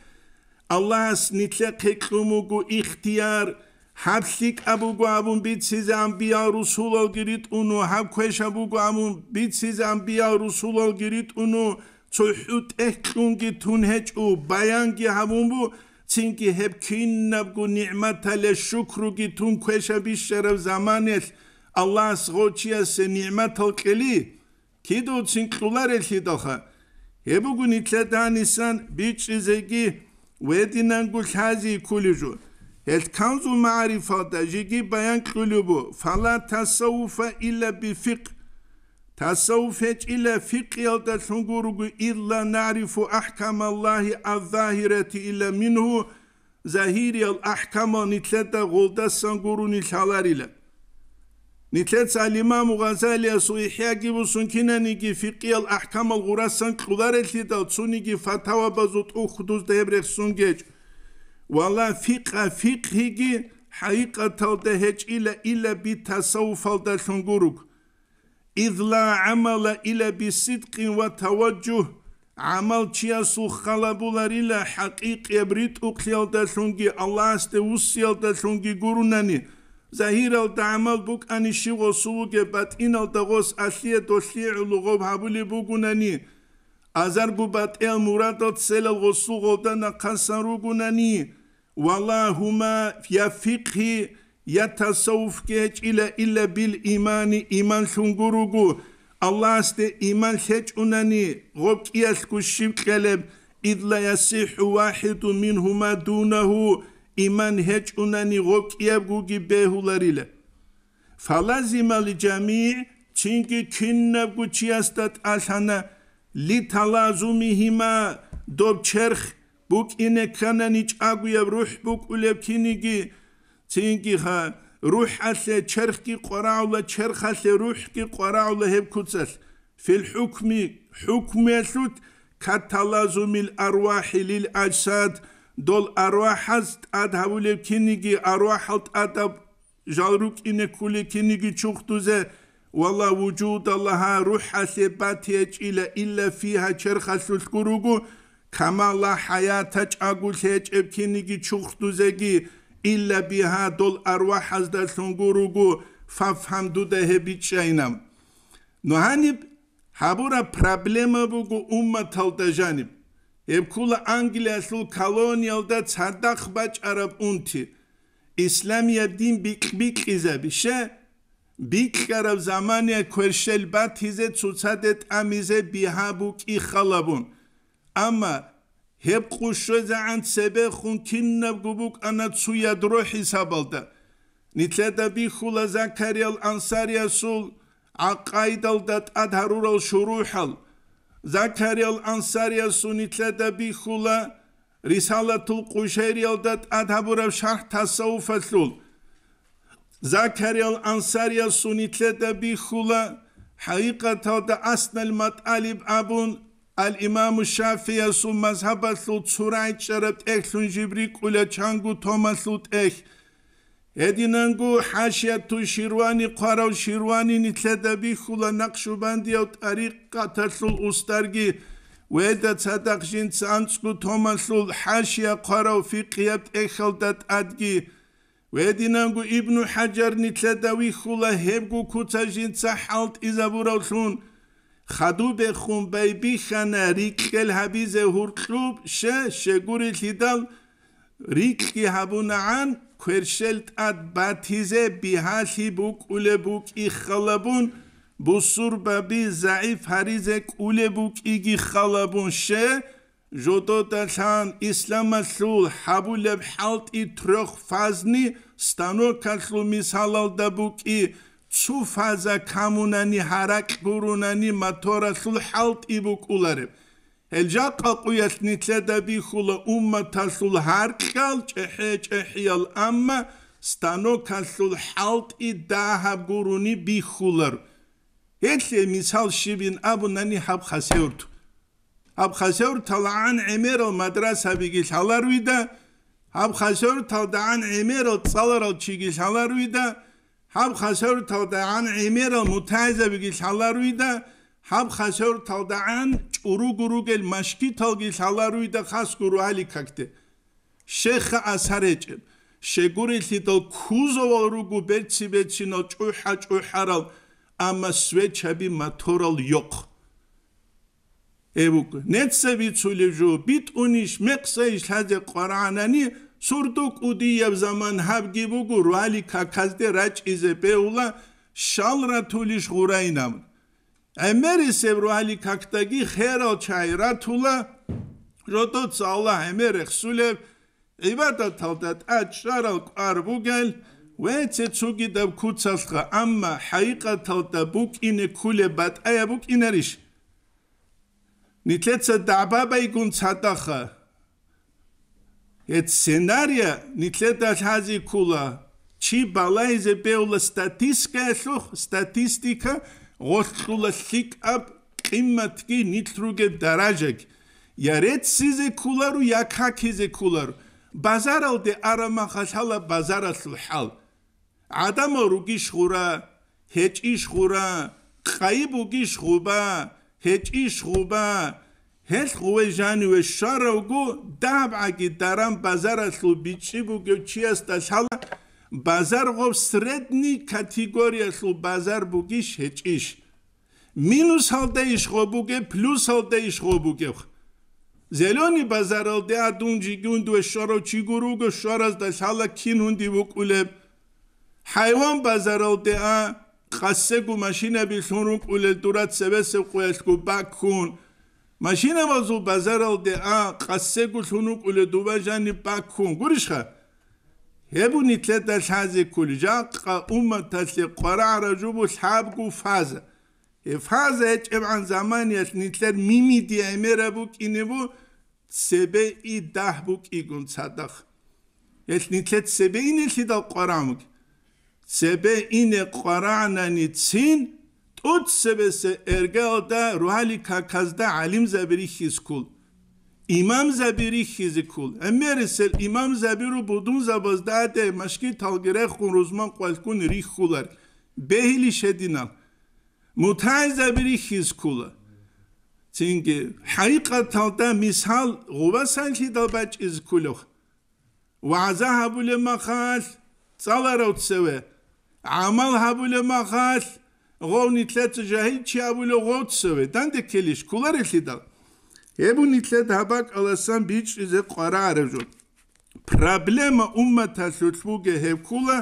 Allahs nitle qekumugu ihtiyar habsik abugu abun bitsiz ambiya rusul ogirit unu habkesha bugu amun bitsiz ambiya rusul ogirit unu tsuhut ekhungi tunhechu bayangi habumbu Çinki hep künnab gu ni'mata le şükrü ki tüm kweşe bir şeref zaman el. Allah sığoçiye se ni'mat al keli. Kid o çin kular elhi doha. He bu gu nitle dağın isan bir çizegi vedinan gu lhazi kulucu. Et kanzu ma'rifada jigi bayan kulubu. Fala tasavvufa illa bi fiqh. Tasavvuf ile fıkh yolda şungurgu illa narifu ahkamallahi az-zahireti ile minhu zahir yol ahkama nitlette golda sanguru nithalar ile. Nitlet al-İmam Gazali'ye su ihya gibi sunkine nigi fıkh yol ahkamal gurasan kular etli da sunigi fatava bazut uhduz sun geç Valla fıkha fıkhigi haqiqatal deheç ile ile bi tasavvuf alda şungurgu. إذ لا عمل إلا بصدق وتوجه عمل تشياسو خلابولاريلا حقيقي بريت أقليل داشونجي الله استوسيل داشونجي قرناني زهير الدعمل بوك أني شيغو سوغي باتين الدغوس أشيه دوشيه لغوب هابولي بوغناني أزر بات إل مراد تسيل الغسوغو دانا قصرو والله ما في فقه ya tasavvuf geç ile ile bil imani iman sungurugu Allah ste iman hiç unani gok yes kuşim kalem idla yasihu vahidu minhuma dunahu iman hiç unani gok yebgu gibehular ile falazimalı cami çünkü kinne bu çiyastat alhana li talazumihima dob çerh buk ine kanan iç aguyev ruh buk ulev kinigi цинки ха рух алле черхки қораула черхалле рухки қораула хеб куцас фил хукми хукмелут каталазумил арвахи лил аджсад дол арвахаст адхавуле киниги арвахалт адаб жалрук ине кули киниги чухтузе والله وجود الله روح سبات يجيل إلا فيها شرخ سلسكروغو كما الله حياة تجاقو سيج ابكيني جي illa biha dol arwah hazda sungurugu fafhamdu de hebichainam no hani habura problema bugu umma taldajani ebkula anglia sul kolonial da tsadakh bacharab unti islamia din bik bik izabishe bik karab zamania kwershel batize tsutsadet amize bihabu ki khalabun ama ჰებყუშოზაან ცებე ხუნქინნავ გუბუკ ანაცუია დრო ჰისაბალდა ნიტლედა ბიხულა ზაქარიალ ანსარიასულ აყაიდალდა ტადარურალ შურუჰალ ზაქარიალ ანსარიასულ ნიტლედა ბიხულა რისალათულ ყუშერიალდა ტადაბურავ შარჰ თასაუფასულ ზაქარიალ ანსარიასულ ნიტლედა ბიხულა ჰაიკათა და ასნალ მატალიბ აბუნ الامام الشافعي سو مذهب سو تصوراي چرب اكلون جبري قولا چانگو توماس سو تخ ادينانگو حاشية تو شيرواني قارو شيرواني نتلدا بي خولا نقشو باندي او طريق قطر سو استرگي ويدا تصدقشين سانسكو توماس سو حاشية قارو في قيابت اخل دات ادگي ودينانگو ابن حجر نتلدا وي خولا هبگو كوتا جين سحالت ازابورو سون ودينانگو ხადუ ბეხუმბაი ბიშანა რიკელ ჰაბიზე ჰურკლუბ შე შეგური ლიდალ რიკი ჰაბუნაან ქერშელტ ად ბათიზე ბიჰალი ბუკულებუკ იხალაბუნ ბუსურბაბი ზაიფ ჰარიზე კულებუკ იგი ხალაბუნ შე ჟოტოტალან ისლამალულ ჰაბულებ ჰალტი თროხ ფაზნი სტანო ქალხუმის ჰალალდაბუკი ჩუფაზა ქამუნანი ჰარაკბურუნანი მათორა სულჰალტ იბუკულარებ ელჯა ყაყუიას ნიცადაბი ხულა უმმათა სულ ჰარკალ ჭეჰე ჭეჰიალ ამა სტანო ქასულ ჰალტ იდაჰაბგურუნი ბიხულარ ეთლე მისალ შიბინ აბუნანი ჰაბხასეურთ აბხასეურ თალაან ემერო მადრასა ბიგი ჰალარვიდა აბხასეურ თალდაან ემერო წალარო ჩიგი ჰალარვიდა ჰაბ ხასერ თავდაან ემერ მუთაიზა ვიგი ხალარუი და ჰაბ ხასერ თავდაან ურუგურუგელ მაშკი თავგი ხალარუი და ხასკურ ალი ქაქტე შეხ ასარეჭ შეგურილი და ქუზოვა რუგუ ბეცი ბეცინო ჭუჰა ჭუჰარალ ამა სვეჩები მათორალ იოქ ევუკ ნეცე ვიცულიჟუ ბიტუნიშ მეყსე ის ჰაზე ყურანანი სურდო კუდია ზამან ჰაბგი ბუგუ რალი ქაკაზდე რაჭიზე პეულა შალრა თულიშ ღურაინამ ემერი სევრალი ქაკტაგი ხერო ჩაირა თულა როდო წალა ემერი ხსულე იბადა თავდა აჭარა ყარ ბუგელ ვეცე ცუგი და ქუცასხა ამა ჰაიყა თავდა ბუკინე ქულე ბატაა ბუკინერიშ ნიტლეცა დაბაბაი გუნცატახა ეს სცენარია ნიტლეთა ჩაზიკულა ჩი ბალაიზე პეულა სტატისტიკა ხო სტატისტიკა ოხტულა სიკ აპ ყიმათკი ნიტრუგე დარაჟეკ იარეთ სიზე კულარუ იაკაკიზე კულარ ბაზარალდე არამა ხალა ბაზარასულ ხალ ადამო რუგი შხურა ჰეჭი შხურა ყაიბუგი შხუბა ჰეჭი შხუბა ჰეს ხუე ჟანუე შარავგუ დაბაგი დარამ ბაზარასლუ ბიჩიგუ გევჩიას და შალა ბაზარღო სრედნი კატეგორიასლუ ბაზარბუგი შეჭიშ მინუს ჰალდე იშხობუგე პლუს ჰალდე იშხობუგე ზელონი ბაზარალდე ადუნჯი გუნდუე შაროჩი გურუგო შარას და შალა კინუნდი ვუკულე ჰაივან ბაზარალდე ა ყასეგუ მაშინები ხონრუ ყულე დურაცევესე ყუესკუ ბაკუნ ماشین هم از او بزر او ده آن قصه گلتونو قول دوبا جانی با کون گرش خواه هبو در شازه کل جا قا اوم قرآن قرع رجو بو صحاب گو فازه زمانی هست نیتله می می دی ایمه را بو کنی بو سبه ای ده بو کنی گون صدق هست نیتله سبه اینه که دا قرع مو که سبه اینه قرع چین ოც სებესე ერგალდა რუალი კაკაზდა ალიმ ზაბირი ხისკულ იმამ ზაბირი ხიზიკულ ამერსელ იმამ ზაბირუ ბუდუნ ზაბაზდა დე მაშკი თალგერე ხურუზმან ყალკუნ რიხულარ ბეილი შედინალ მუთაი ზაბირი ხისკულ ცინგი ჰაიყათალდა მისალ ღუვასან ჩიდაბაჭ იზკულო ვაზა ჰაბულე მახალ წალაროცევე ამალ ჰაბულე მახალ ღოვნი თლეთ ჟაჰი ჩაბულო ღოცვე დანდე ქელიშ ქულარეთი და ებუნი თლეთ აბა ყალასან ბიჭი ზე ყარა არეჟო პრობლემა უმმათა სულთბუგე ჰევკულა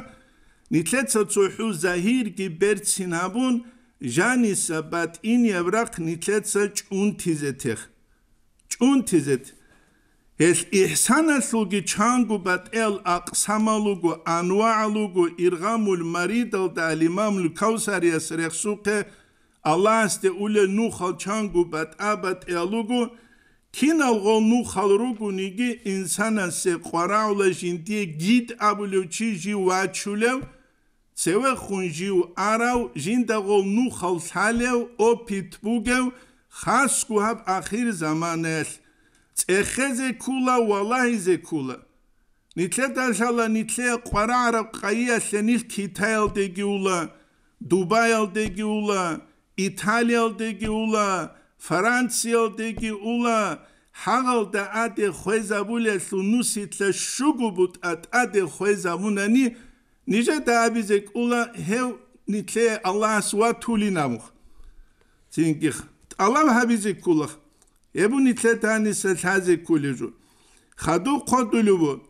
ნითლეთ საწუჰუ ზაჰირ კი ბერცინაბუნ ჟანი საბატ ინი ევრაყ ნითლეთ საჭუნთიზეთეხ ჭუნთიზეთეხ ეს ihsanas ulgi changu bat el aqsamalugu anwa'alugu irghamul marid al talimamul kausari asrexuqe allaste ule nu khal changu bat abat elugu kinal go nu khal rugu nigi insanas se qwaraula jinti git abulu chi ji wachule ცევე ხუნჯიუ არავ ჟინდაღო ნუხალ სალევ ოფიტ ბუგევ ხასკუ აბ ახირ ზამანელ წეხეზე ქულა ვალაიზე ქულა ნიცეთაშალა ნიცე ყვარარა ყაია სენის თითაელდეგი ულა დუბაიელდეგი ულა იტალიელდეგი ულა ფრანციელდეგი ულა ჰაღალდა ადე ხვეზაბულე სუნუსითლე შუგუბუტ ად ადე ხვეზაბუნანი ნიჟე დააბიზე ყულა ჰე ნიცე ალას ვა თულინამხ წინკი ალამ ჰაბიზე ქულახ يبني ثلاثة عن السلحازة كل جو خدو قدلو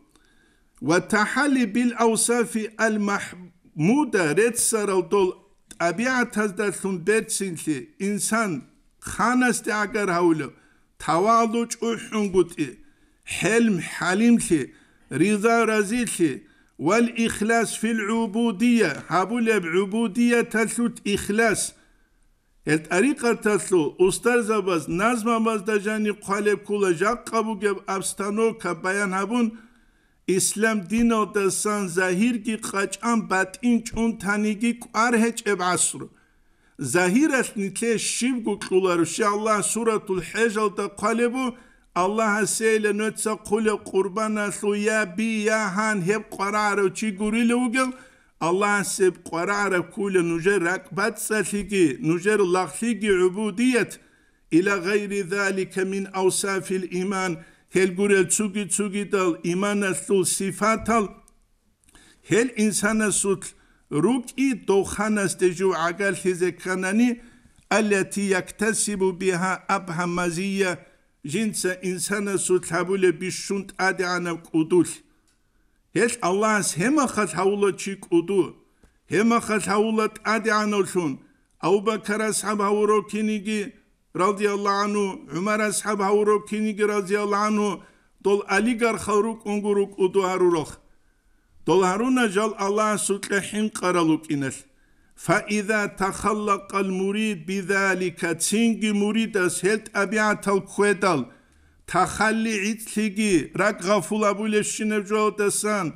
وتحلي بالأوصاف المحمودة ريت سرودول أبيعت هزدا ثنبرت سنثي إنسان خانست أقر هولو تواضج أحنقت حلم حليمثي رضا رزيثي والإخلاص في العبودية هابول عبودية تثلث إخلاص Ет-арикатасу устарзабаз назмамаздажани қалеб кулажақ қабугеб абстанока баянҳабун ислам динотасан заҳирги қачан батъин чун таниги кӀархӀечӀеб асру заҳирасни те шивгу кӀуларуши аллаҳ суратул хӀежалта қалебу аллаҳа сейла нӯтса қуля қурбанасу я би я ҳан ҳеб қӀараару чи гурилаугел الله سب قرار كل نجرك بتسلقي نجر الله عبودية إلى غير ذلك من أوصاف الإيمان هل قرل تسوقي تسوقي دل إيمان أسل صفات هل إنسان أسل ركئي دوخان أستجو عقل خزكانني التي يكتسب بها أبها مزية جنس إنسان أسل حبول بشنت أدعنا قدول Хеш Аллас хемахат хаула чик уду. Хемахат хаула тади аношун. Аубакар асхаб хауро киниги радиаллаху ану. Умар асхаб хауро киниги радиаллаху ану. Дол алигар харук унгурук уду арурох. Дол харуна жал Аллах сутле хим каралук инеш. فإذا تخلق المريد بذلك تسينجي مريد أسهلت أبيعت الكويدل تخلي عتلقي رك غفول أبو لشنجو دسان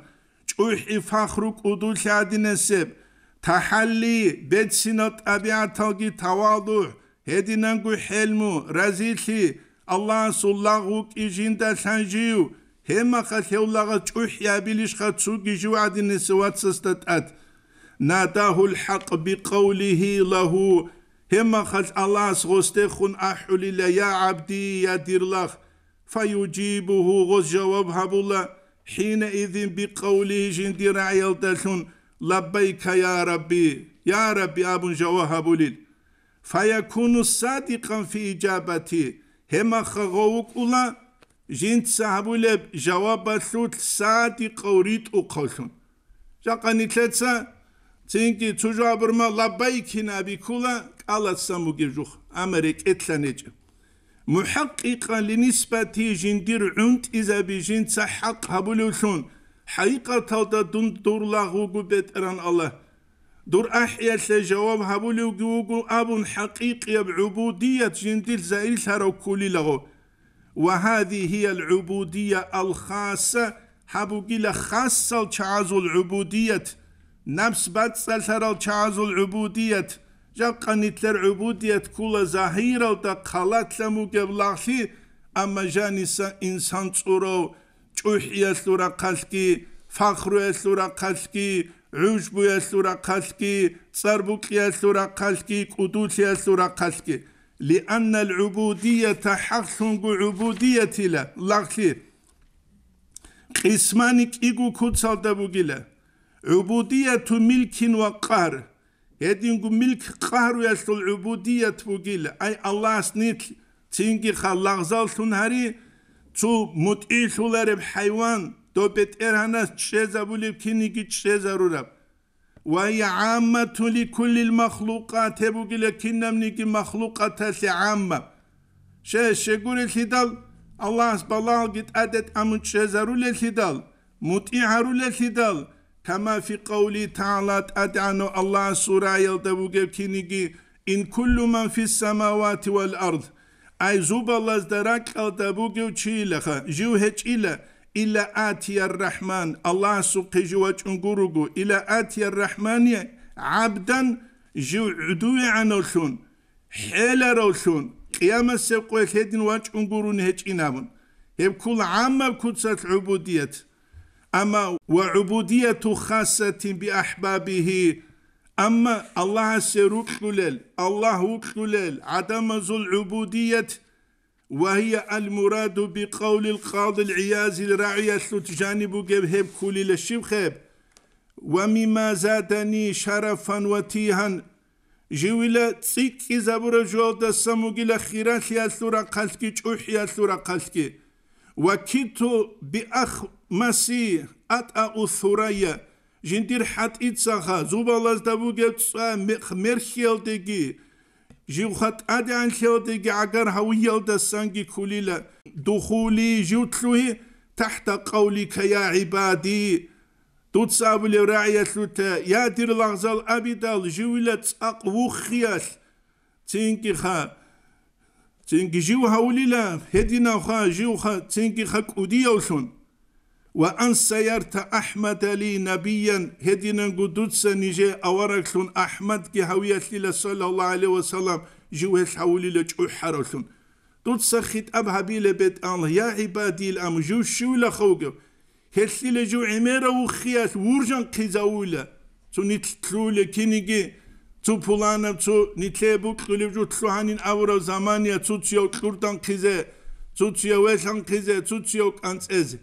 چوحي فخرك أدو شادي نسب تحلي بيت سنة أبيعتاقي تواضع هدينانقو حلمو رزيلي الله سلاغوك إجين دسانجيو هما خثيولاغا چوحي أبيلش خاتسوكي جو عدي نسوات سستتأت ناداه الحق بقوله له هما خث الله سغستخون أحولي يا عبدي يا ديرلاخ فيجيبه غش جواب الله حينئذ بقوله جند رعي لبيك يا ربي يا ربي أبن جواب لل فيكون صادقا في إجابته هما خغوك الله جند صاحب لب جواب ثوت صادق وريد أقلون جاقاني تلتسا تنكي تجابر ما لبيك نبي كلا قالت سمو جوخ أمريك اتلانيجم محققا لنسبة جندير عند إذا بجند سحق هبولوشون حقيقة تودا دون دور لاغو قبت أران الله دور أحيا جواب هبولو جوجو أبون حقيقي بعبودية جندير زائل سارو كل لغو وهذه هي العبودية الخاصة حبوكيلا خاصة العبودية نفس بات سلسل العبودية جاقا نتلر عبودية كل زهيرة ودا قالت لمو قبلاخي أما جانسا إنسان صورو چوحية سورة قلقي فخرو سورة قلقي عجبو سورة قلقي صربوكية سورة قلقي قدوسية سورة قلقي لأن العبودية حق عبودية لا لغسي قسمانك إيقو كوتسال دابوغيلا عبودية ملك وقهر ედინგუ მილკ ყარუ ესულ უბუდია თუგილ აი ალას ნით ცინგი ხალაღზალ თუნარი ცუ მუტი სულარი ჰაივან დოპეტ ერანას შეზაბული ქინიგი შეზარურა ვაი ამათუ ლი კულლი მახლუკა თებუგილ ქინნამნიგი მახლუკა თასი ამა შე შეგური ლიდალ ალას ბალალ გიტ ადეთ ამუ შეზარულე ლიდალ მუტი ჰარულე ლიდალ كما في قوله تعالى أدعنا الله سورة يلدبوغ كينيجي إن كل من في السماوات والأرض أي زوب الله زوبا لازدراك يلدبوغ تشيلخا جيو هج إلا إلا آتي الرحمن الله سو قيجو انقرقو إلا آتي الرحمن عبدا جيو عدوي عنوشون حيل روشون قيامة سيقوي خيدين واج نهج هج إنابون هب كل عامة كتسات عبوديت أما وعبودية خاصة بأحبابه أما الله سيرقلل الله قلل عدم ذو العبودية وهي المراد بقول القاضي العياز الرعية تجانب جبهب كل الشبخب ومما زادني شرفا وتيها جويلا تسيك زبر جودا سموغيلا خيرات يا ثورا قلتك جوح يا قلتك وكنت بأخ მასი ატა უსურაია ჟინდირ ჰატიცახა ზუბალას დაბუგეცა მერხიელდეგი ჟიუხატ ადან ხელდეგი აგარ ჰაუიელდა სანგი ქულილა დუხული ჟუთლუი ტახტა ყავლიკა ია იბადი დუცაბლი რაიათუთა ია დირ ლაღზალ აბიდალ ჟივილა წაყ ვუხიალ ცინკი ხა ცინკი ჟიუ ჰაულილა ჰედინა ხა ჟიუ ხა ცინკი ხა კუდიოშონ وأن سيرت أحمد لي نبيا هدينا قدوس نجي أوركلون أحمد كي هويت لي صلى الله عليه وسلم جوهش حولي لك أحرسون دوت سخيت أبها بي لبيت الله يا عبادي الأم جو شو لخوقه هسي لجو عميرة وخيات ورجان قيزاولا تو نتلو لكينيجي تو بولانا تو نتلبو قلبجو تلوهانين أورا زمانيا تو تيو قردان قيزة تو تيو ويشان قيزة تو تيو كانت إزي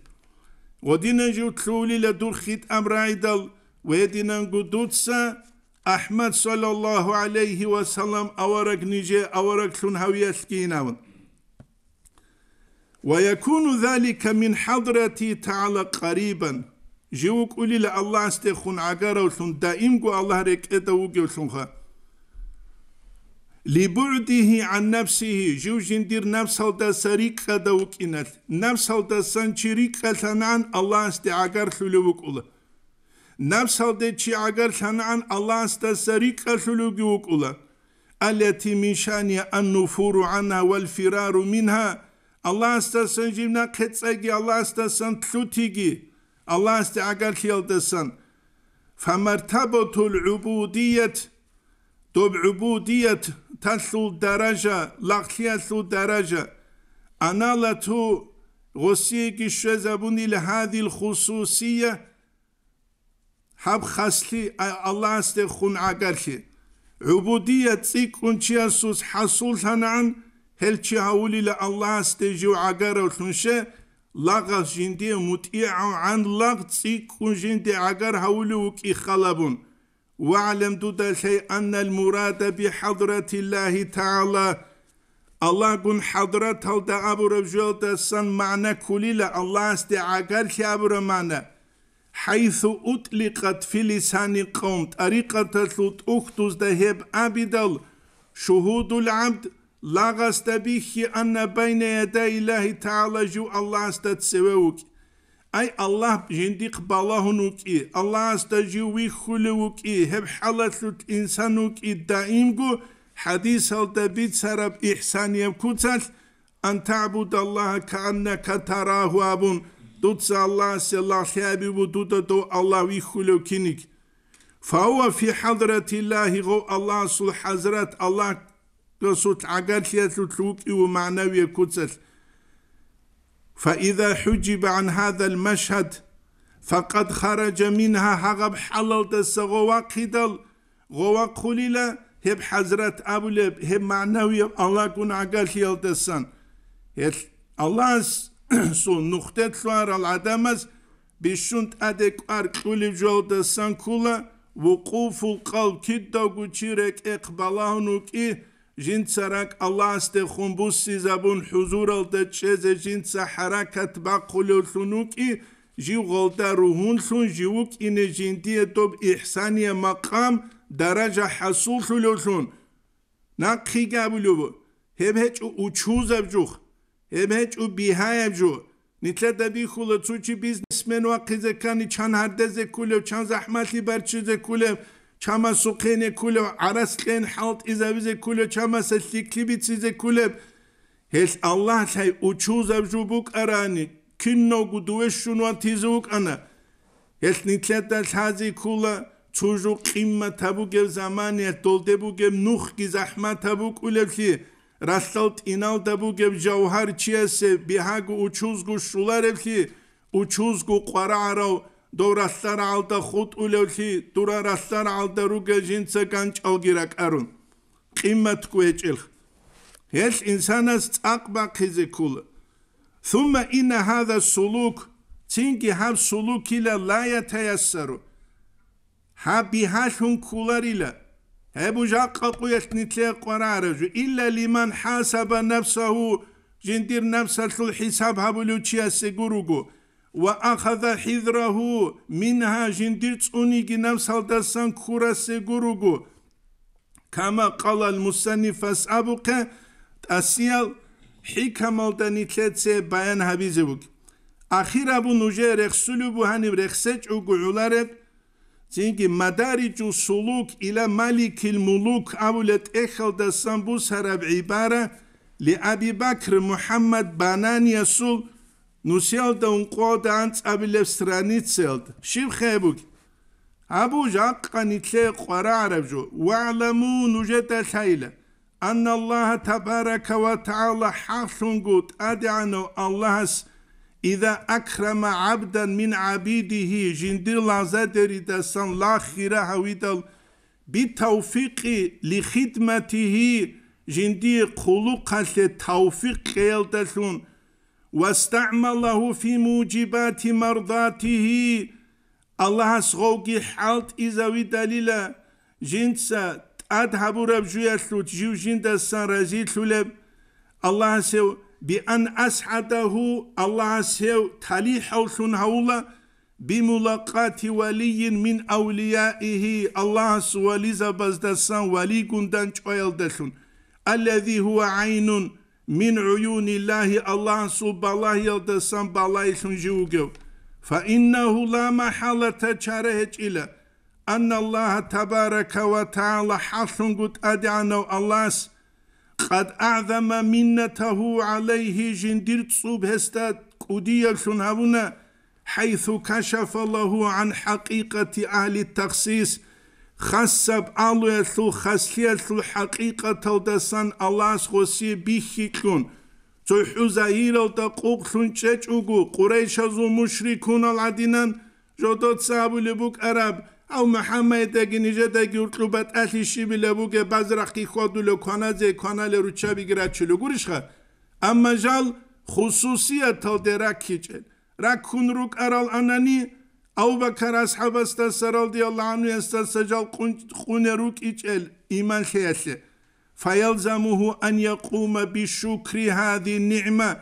ودينا نجيو تلولي لدور خيت أمر عيدل ويدينا نقدوتسا أحمد صلى الله عليه وسلم أورق نجي أورق تلون هوية ويكون ذلك من حضرتي تعالى قريبا جيوك أولي الله استيخون عقارة وثون دائم الله ريك إدوك وقيو لبعده عن نفسه جوج ندير نفس هودا سريك خدا وكينات نفس هودا سنشريك خلانان الله استي عقار خلوك الله نفس هودا عقار خلانان الله استي سريك خلوك الله التي من شانها النفور عنها والفرار منها الله استي سنجيبنا كتساقي الله استسن تلوتيقي الله استي استعاقر خلدسن فمرتبط العبودية دوب عبودية تصل درجه لقلی درجه انالتو غصیه که شه زبونی لهذه الخصوصیه هب خسلی الله است خون عقرخی عبودیه تی کنچی اسوس حصول تنعن هلچی هولی لالله است جو عقر و تنشه زنده جندی متیع عن لغ تی کن جندی عقر هولی وکی خلبون واعلم تتشي أن المراد بحضرة الله تعالى الله قن حضرة هل أبو رجل تسن معنى كليلة الله استعاقر شابر معنى حيث أطلقت في لسان قوم طريقة تلت أختز دهب أبدال شهود العبد لا غست به أن بين يدي الله تعالى جو الله استتسووك أي الله جنديق بالاهنوك نوكي الله استجيوي خلوكي هب حالت إنسانوك إيه قو حديث الدبيد سرب إحسان يبكوتل أن تعبد الله كأنك تراه أبون دوتس الله سلا خيابي دو الله ويخلو كينك فهو في حضرة الله غو الله سلحزرات الله قصوت عقل يتلوك ومعنوية كوتل فإذا حجب عن هذا المشهد فقد خرج منها حغب حلل تسغوا قدل غوا قليلا هب حزرت أبو لب هب معنوي الله كن عقل هيل تسان الله سو نقطة لار العدمز بشنت أدك أر كل جول دسان كلا وقوف القلب كده قتيرك إقبالهنك إيه ჟინცარაკ ალასტე ხუმბუსი ზაბუნ ჰუზურალდე ჩეზე ჟინცა ჰარაკათ ბაყულულუნუკი ჟიღოლდა რუჰუნსუნ ჟიუკ ინე ჟინდიე ტობ იჰსანია მაყამ დარაჯა ჰასულულულუნ ნაკი გაბულუბუ ჰებეჭ უჩუზებჯუ ჰებეჭ ბიჰაებჯუ ნიტლადა ბიხულა წუჩი ბიზნესმენო აქიზე კანი ჩანარდეზე კულევ ჩან ზაჰმათი ბარჩიზე კულევ ჩამასუხენე ქულო араსხენ ჰალტ იზავიზე ქულო ჩამასე სიკლიბიციზე ქულებ ეს ალლაჰ თაი უჩუზავჟუ ბუკარანი კინოგუ დუეშუნვან თიზუკანა ეს ნიტლეთა საზი ქულა ჩუჟუ ყიმმა თაბუგევ ზამანია დოლდებუგემ ნუხკი ზაჰმათაბუ ქულებში რასალტ ინალ დაბუგევ ჯავჰარ ჩიესე ბიჰაგუ უჩუზგუ შულარებში უჩუზგუ ყვარა არავ դորաստար ալտա խուտ ուլեքի դուրարաստար ալտա ռուգեջին ցական ճոգիրակ արուն قيمت كويتشل هل إنسان أقبى كيزيكول ثم إن هذا السلوك تنكي هاب سلوك إلى لا يتيسر هابي هاشون كولار إلى هابو جاقا قويت نتلي قرارج إلا لمن حاسب نفسه جندير نفسه الحساب هابو لوتشي السيقورو و اخذ حذره منها جندير تسونيكي نفس هالدسان كوراسي غروغو كما قال المصنف السابق اسيال سه تلتسي بيان حبيزبوك اخير ابو نوجه رخسلو بو هنی رخسج او غولارب مدارج و سلوک الی ملک الملوك اولت اخل دستان بو سرب ل لابی بکر محمد بانان یسول Ну сел да ункъода анцӀабилев страницелт. Шив хебук. عبوج عقا نتلاق ورعربجو واعلموا نجد الحيلة أن الله تبارك وتعالى حفل قد أدعنو الله إذا أكرم عبدا من عبيده جندل عزادر دسان لاخرة هويدل بالتوفيق لخدمته جندي قلوقة توفيق قيل دسون واستعمله في موجبات مرضاته الله سغوكي حالت إذا دليلا جنسا أذهب رب جيتلو تجيو جند سان لب الله سو بأن أسعده الله سو تليح حوثن هولا بملاقات ولي من أوليائه الله سواليزا بزدسان ولي قندان الذي هو عين من عيون الله الله سب الله يلدسان بالله يخنجوغو فإنه لا محالة تشارهج إلى أن الله تبارك وتعالى حثن قد أدعنو الله قد أعظم منته عليه جندير تصوب هستات قدية حيث كشف الله عن حقيقة أهل التخصيص ხასაბ ალუეთუ ხასიათუ ჰაკიკათალ დასან ალას ხოსი ბიჰიკუნ ძო ჰუზაირალ და ყუბხუნ ჩეჭუგუ ყურეიშაზუ მუშრიკუნ ალადინან ჯოდო ცაბული ბუკ араბ აუ მუჰამედე გინიჟადა გურტუბატ ალიში ბილებუგე ბაზრახი ხოდულო ქანაზე ქანალე რუჩაბი გრაჩილუ გურიშხა ამმაჟალ ხუსუსიათალ დერაკიჭე რაკუნ რუკ араლ ანანი Abu Bakar ashab estasa radıyallahu anhu estasacal kuneruk içel iman şeyesi. Fayalzamuhu en yekûme bi şükri hadi ni'me.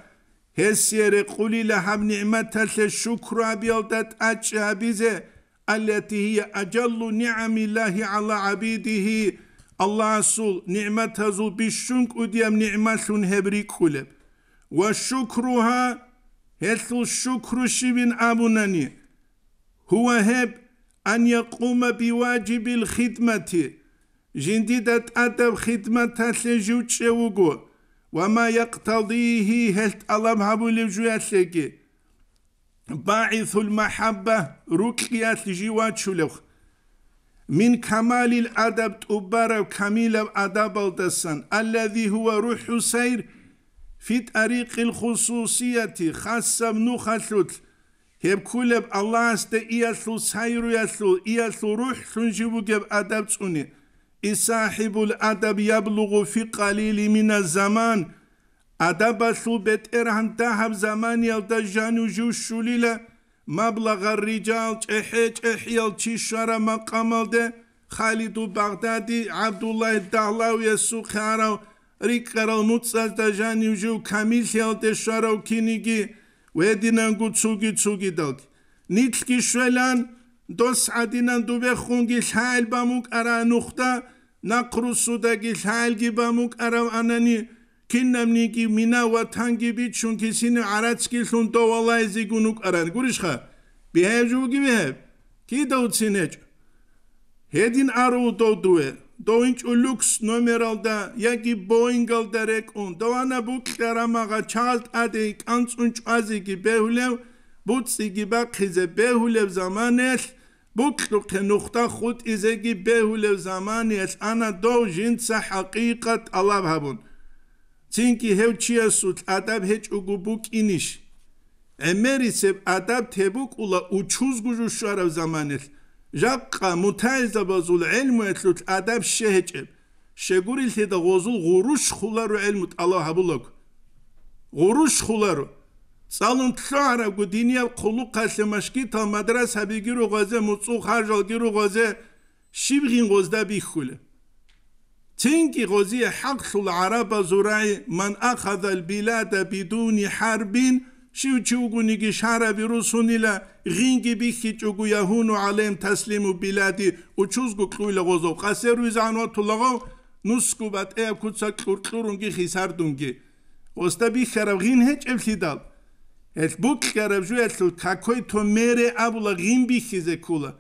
Hessiyere kuli lehab ni'metese şükru bildet açha bize. Alleti hiye acellu ni'amillahi ala abidihi. Allah sul ni'met hazul bi şünk udiyem ni'mesun hebri kuleb. Ve şükruha hesul şükru şibin abunani. هو هاب أن يقوم بواجب الخدمة جنديدة أدب خدمة سجود شوقو وما يقتضيه هلت ألم هبو لجواسكي باعث المحبة ركية جوات شلوخ من كمال الأدب تبارة كميل أدب الدسن الذي هو روح سير في طريق الخصوصية خاصة منو خسلت ჰებქულებ ალას და იასულ საირუასულ იასულ რუჰ სუნჯიბუგებ ადაბწუნი ისაჰიბულ ადაბ იაბლუღუ ფი ყალილი მინა ზამან ადაბასულ ბეტერან დაჰამ ზამანიალ და ჟანუ ჟუშულილა მაბლაღა რიჯალ ჭეჰე ჭეჰიალ ჩიშარა მაყამალდე ხალიდუ ბაღდადი აბდულაი დაჰლავი ესუ ხარავ რიკარალ მუცაზ და ჟანუ ჟუ ქამილ ხელდე შარავ ქინიგი ვედინანგუ ცუგი ცუგი დალკ ნიჩკი შველან დოს ადინან დუბე ხუნგი ხაილ ბამუკ არა ნუხტა ნაკრუსუდაგი ხაილ გი ბამუკ არა ანანი კინნამნი კი მინა ვათანგი ბი ჩუნკი სინ არაცკი ხუნ დოვალაი ზიგუნუკ არა გურიშხა ბიჰეჯუ გიმე კი დოცინეჯ ჰედინ არუ დოდუე დოინჩ ლუქს ნომერალდა იაგი ბოინგალდა რეკონ დავანა ბუქლარამაღა ჩალტ ადე კანცუნ ჭაზიგი ბეჰულევ ბუციგი ბაქიზე ბეჰულევ ზამანელ ბუქლუქე ნუხტა ხუთ იზეგი ბეჰულევ ზამანელ ანა დო ჟინცა ჰაკიკატ ალაბჰაბუნ ცინკი ჰევჩიასუ ადაბ ჰეჭ უგუ ბუკინიშ ემერისებ ადაბ თებუკულა უჩუზგუჟუშარავ ზამანელ جاکا متعیزه بازول علم اتلو ادب عدب شهه چهب شگوریل غوزول غروش خوله علم علمو تلاو غروش خوله سالون تلو عرب گو دینی هاو مشکی تا مدرسه بگیرو غوزه مدسو خرجال گیرو غوزه شیبغین غوزده بیخویل چنگی غوزیه حق شول عرب بازو من اخذل البلاد بدونی حربین شو چوگو نگی شهر ویرو سونیلا غینگی بیخی چوگو یهونو علیم تسلیمو بیلادی او چوزگو قویل غوزو قصه روی زنو تولاغو نسکو بات ایب کتسا کلور کلورونگی خیسر دونگی غوستا بیخ کرو غین هیچ افلی دال ایت بوک کرو جو ایتل ککوی تو میره ابولا غین بیخی زکولا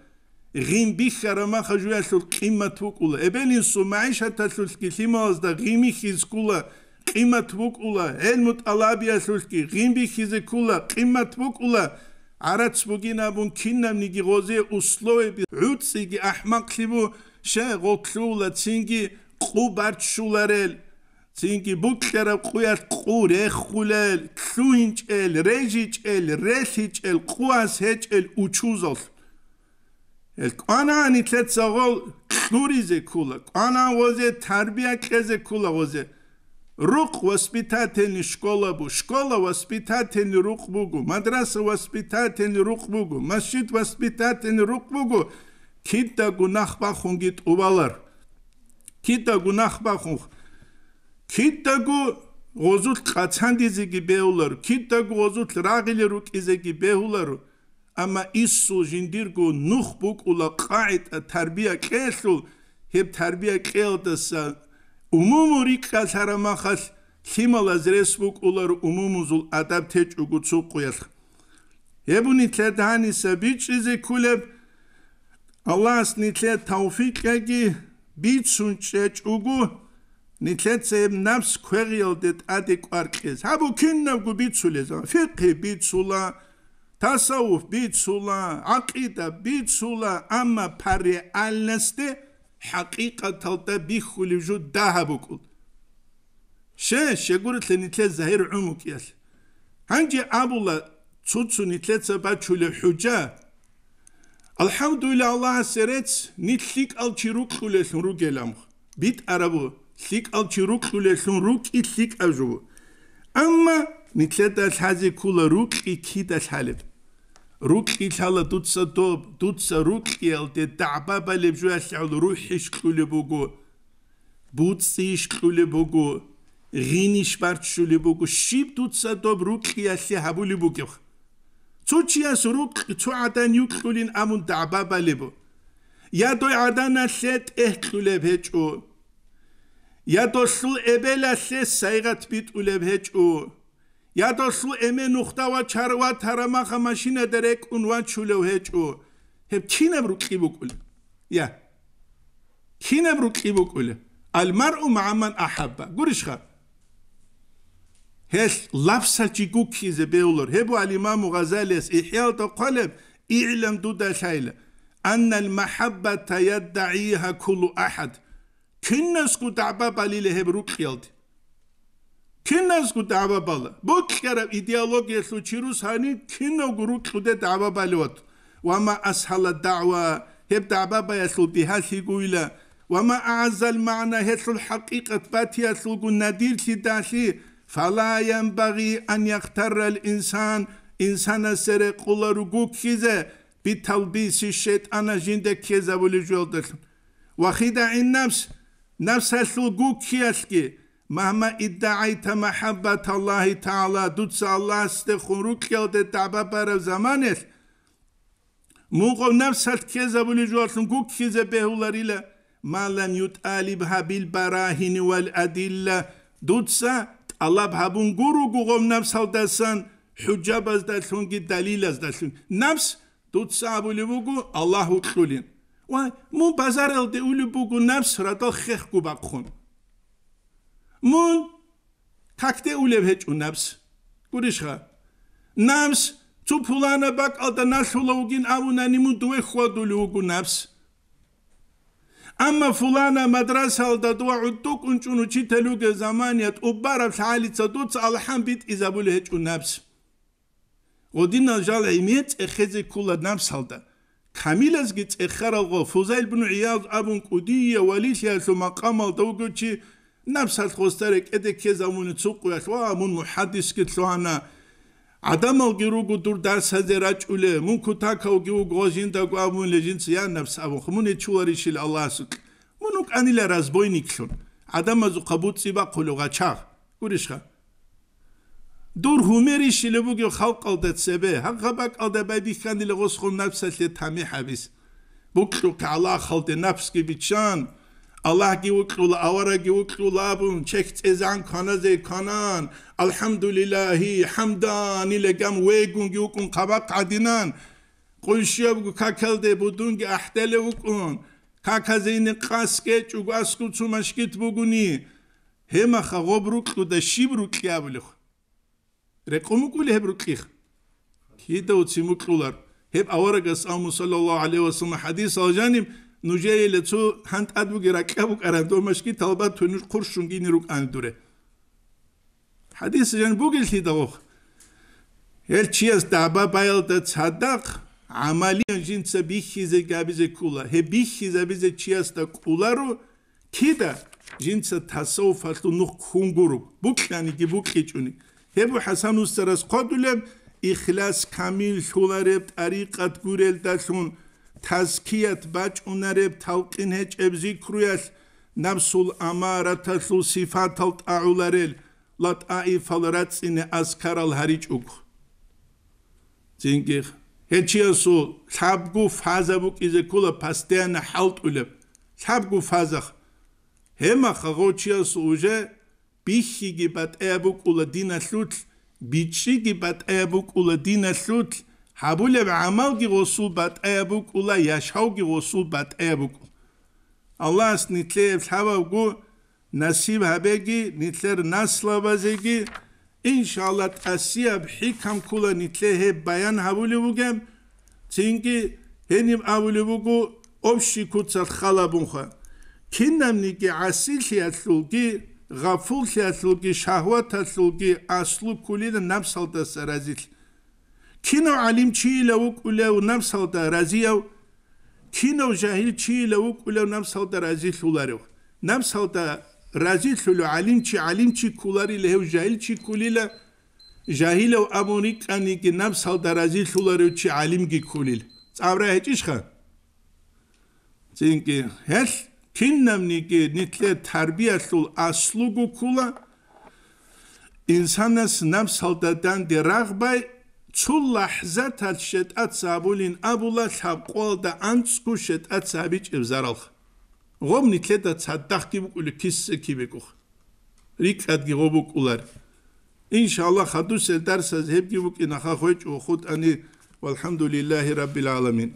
غین بیخ کرو ما خجو ایتل قیمتو کولا ایبین این سو معیشت تسلسکی از دا غیمی کولا ყიმათ მოკულა ელმო ტალაბიას როსკი ღიმბი ხიზე კულა ყიმათ მოკულა არაც მოგინაბუნ ქინნამ ნიგი ღოზე უსლოები უციგი აჰმაკლიბუ შე ღოთლულა ცინგი ყუბარ შულარელ ცინგი ბუქლერა ყუას ყურე ხულელ ქუინჭელ რეჟიჭელ რეჰიჭელ ყუას ჰეჭელ უჩუზოლ ეს ყანანი წეცაღო ქურიზე კულა ყანა ღოზე თარბია ქეზე კულა ღოზე рух воспитательный школа бу школа воспитательный рух бугу мадраса воспитательный рух бугу масжид воспитательный рух бугу кита гунах бахун гит увалар кита гунах бахун кита гу гозул кацанди зиги беулар кита гу гозул рагили рук изиги беулар ама иссу жиндир гу нух бук ула қаит тарбия кешул хеп тарбия кешул უმუმური კასარმახას სიმალაზ რესპუკულარ უმუმუზულ ადაპტე ჭუგუცუ ყიალ ებუნი თედანისა ბიჭიზი ქულებ ალას ნიტლე თავფიკეგი ბიცუნ ჭეჭუგუ ნიტლეცემ ნაფს ქვეღილდეთ ადი ყარყეს აბუ ქინნავგუ ბიცულეზა ფიყი ბიცულა თასავუფ ბიცულა აკიდა ბიცულა ამა ფარი ალნასტე ҳақиқаталта бихуливжу даҳабукул ше шегуритлинитле заир умукиас ҳанҷи абула цуцу нитлецаба чуле хуҷа алҳамдулилла аллаҳ серец нитлик алчи рукхулесун ругеламх бит арабу лик алчи рукхулесун руки лик ажубу амма нитлета лҳази кула рукхи кида лҳалеб რუკიალა დუცა დო დუცა რუკიალ დე დააბაბალებ ჟუასალ რუჰიშ ქულებუგუ ბუციშ ქულებუგუ რინიშ პარჩულებუგუ შიბ დუცა დო რუკიასი ჰაბულებუგი ცუჩიას რუკ ცუადან იუკულინ ამუნ დააბაბალებუ იადო ადანასე ტეხულებ ეჭუ იადო სულ ებელასე საიღათ ბიტულებ ეჭუ یا سو ام نقطه و چر و تر مخه ماشین در اونوان چوله و هیچو هب چی نبرو کی بکوله یا کی نبرو کی بکوله المر و معمن احبه گروش خب هست لفظ چی گو کیزه بیولور هبو علیمام و غزالی است احیال تا قلب اعلم دو دشایل ان المحبه تا یدعیها کلو احد کنس کو دعبه بلیله هب رو ქინაზგუ დავაბალა ბოქკარა იდეოლოგიას უჩირუს ჰანი ქინოგურუ ქუდე დავაბალოთ وما أسهل الدعوة هب دعبابا يسلو بها سيقويلا وما أعز المعنى هسل الحقيقة باتي يسلو نادير سيداسي فلا ينبغي أن يختار الإنسان إنسان سر قلر كيزة بتلبيس الشيطان جند كيزة ولجولدسن وخدع النفس نفس هسل قوك كيسكي مهما ادعیت محبت الله تعالی دوت الله است خروک یاد دعبه بر زمانت موقع نفست که زبونی جوارتون گوک کیز بهولریله ما لم آلی بها بالبراهن والأدلة دوتسا الله بها بون گو گو نفس هاو دستان حجاب از دستون گی دلیل از دستون نفس دوتسا بولی بگو الله اتلولین و مو بزر الده اولی بگو نفس را دا خیخ گو بقخون მონ ქაქტეულებ ეჭუნებს გურიშხა ნამს თუ ფულანა ბაკ ალდა ნაშულა უგინ ავუნა ნიმუ დუე ხვადული უგუნებს ამა ფულანა მადრას ალდა დუა უტუ კუნჩუნუ ჩითელუგე ზამანია ტუბარა ფალიცა დუც ალჰამბიტ იზაბული ეჭუნებს ოდინა ჟალე იმიეთ ეხეზე კულა ნამს ალდა ქამილას გიწ ეხარალღო ფუზაილ ბნუ იაზ აბუნ კუდიია ვალიშა სუ მაყამალ დუგუჩი ნაფსალთ ხოსტერე კედე ქეზამუნი წუყუახ ვა მუნ მუჰადის კითლოანა ადამო გირუგუ დურ დასაზე რაჭულე მუნ ქუთაკავ გიუ გოჟინ და გვამუნ ლეჯინ ცია ნაფსავ ხმუნი ჩუარი შილ ალას მუნ უკანილა რაზბოინი ქლონ ადამა ზუ ხაბუციბა ყულოღა ჩა გურიშხა დურ ჰუმერი შილ ბუგი ხალ ყალდეთ სებე ჰაღაბა ყალდა ბაიდიხანდილე ღოს ხონ ნაფსალთე თამი ჰავის ბუკლუ ქალა ხალდე ნაფსკი ბიჩან الله کی وکلا اورا کی وکلا بون آن ازان کانزه کانان الحمدلله حمدان لگم ویگون گون کی وکون قبا قدینان قوشیا بو کاکل ده بودون کی احتل وکون کاکازین قاس کی چوگ اسکو چومش کیت بوگونی هما خغوب رو کلو ده شیب رو کی ابلخ رقم کول هب رو کیخ کی دوت سیمو کلولر هب اورا گس امو علیه و سلم حدیث اجانیم ნუჟეილე ცუ ჰანტ ადვგერა ყაბუ ყარან დომაშკი თალბა თუნი ყურშუნ გინი რუ ყანდურე ჰადისი ჟან ბუგილთი დაღო ელ ჩიეს დაბა ბაილ და ცადაღ ამალი ჟინცე ბიხიზე გაბიზე კულა ჰე ბიხიზე ბიზე ჩიეს და კულარო ქიდა ჟინცე თასო ფალტუ ნუ ხუნგურუ ბუკლანი კი ბუკიჭუნი ჰე ბუ ჰასანუს წერას ყოდულებ იხლას კამილ შულარებ ტარიყად გურელ და შუნ თასქიათ ბაჭუნარებ თავყინეჭებ ზიქრუას ნამსულ ამარათასულ სიფათალ ტაულარელ ლატაი ფალრაცინე ასქარალ ჰარიჭუკ ზინგი ჰეჩიასუ თაბგუ ფაზაბუკიზე კულა ფასტიანა ჰალტულებ თაბგუ ფაზახ ჰემა ხაღოჩიასუ უჟე ბიხიგი ბატაბუკულა დინასუთ ბიჩიგი ბატაბუკულა დინასუთ ჰაბულებ ამალგი ვოსულ ბატაებუ კულა იაშავგი ვოსულ ბატაებუ ალას ნიტლე ფავავგუ ნასიბ ჰაბეგი ნიტლერ ნასლავაზეგი ინშალა ტასიაბ ჰიკამ კულა ნიტლე ჰე ბაიან ჰაბულებუგემ ცინკი ჰენიმ ავულებუგუ ოფში კუცალ ხალაბუნხა ქინნამნიკი ასილი ასულგი ღაფულ ასულგი შაჰვატ ასულგი ასლუ კულიდან ნაფსალდა საразиლი كينو عالم تشي لوك ولو نام سلطة رازيو كينو جاهل تشي لوك ولو نام سلطة رازي لولارو نام سلطة رازي لولو عالم تشي عالم تشي كولاري له جاهل تشي كوليلا جاهل او امونيك انيك نام سلطة رازي لولارو تشي عالم كي كوليل تابرا هيتش خا زينكي هل كين نام نيكي نتلة تربية لول اسلوكو كولا انسان نام سلطة دان دي رغباي ცულ ლაჰზათალ შეტაც აბულინ აბულა თაყვალ და ანცკუ შეტაც აბიჭებს არალხ ღომნი თედა ცადახტი უკული ქის ქიბეკუ რიკადგი ღობუკულარ ინშალლა ხადუს ელდარსაზ ჰებგი უკინა ხახოჭუ ხუტ ანი ვალჰამდულილაჰი რაბილალამინ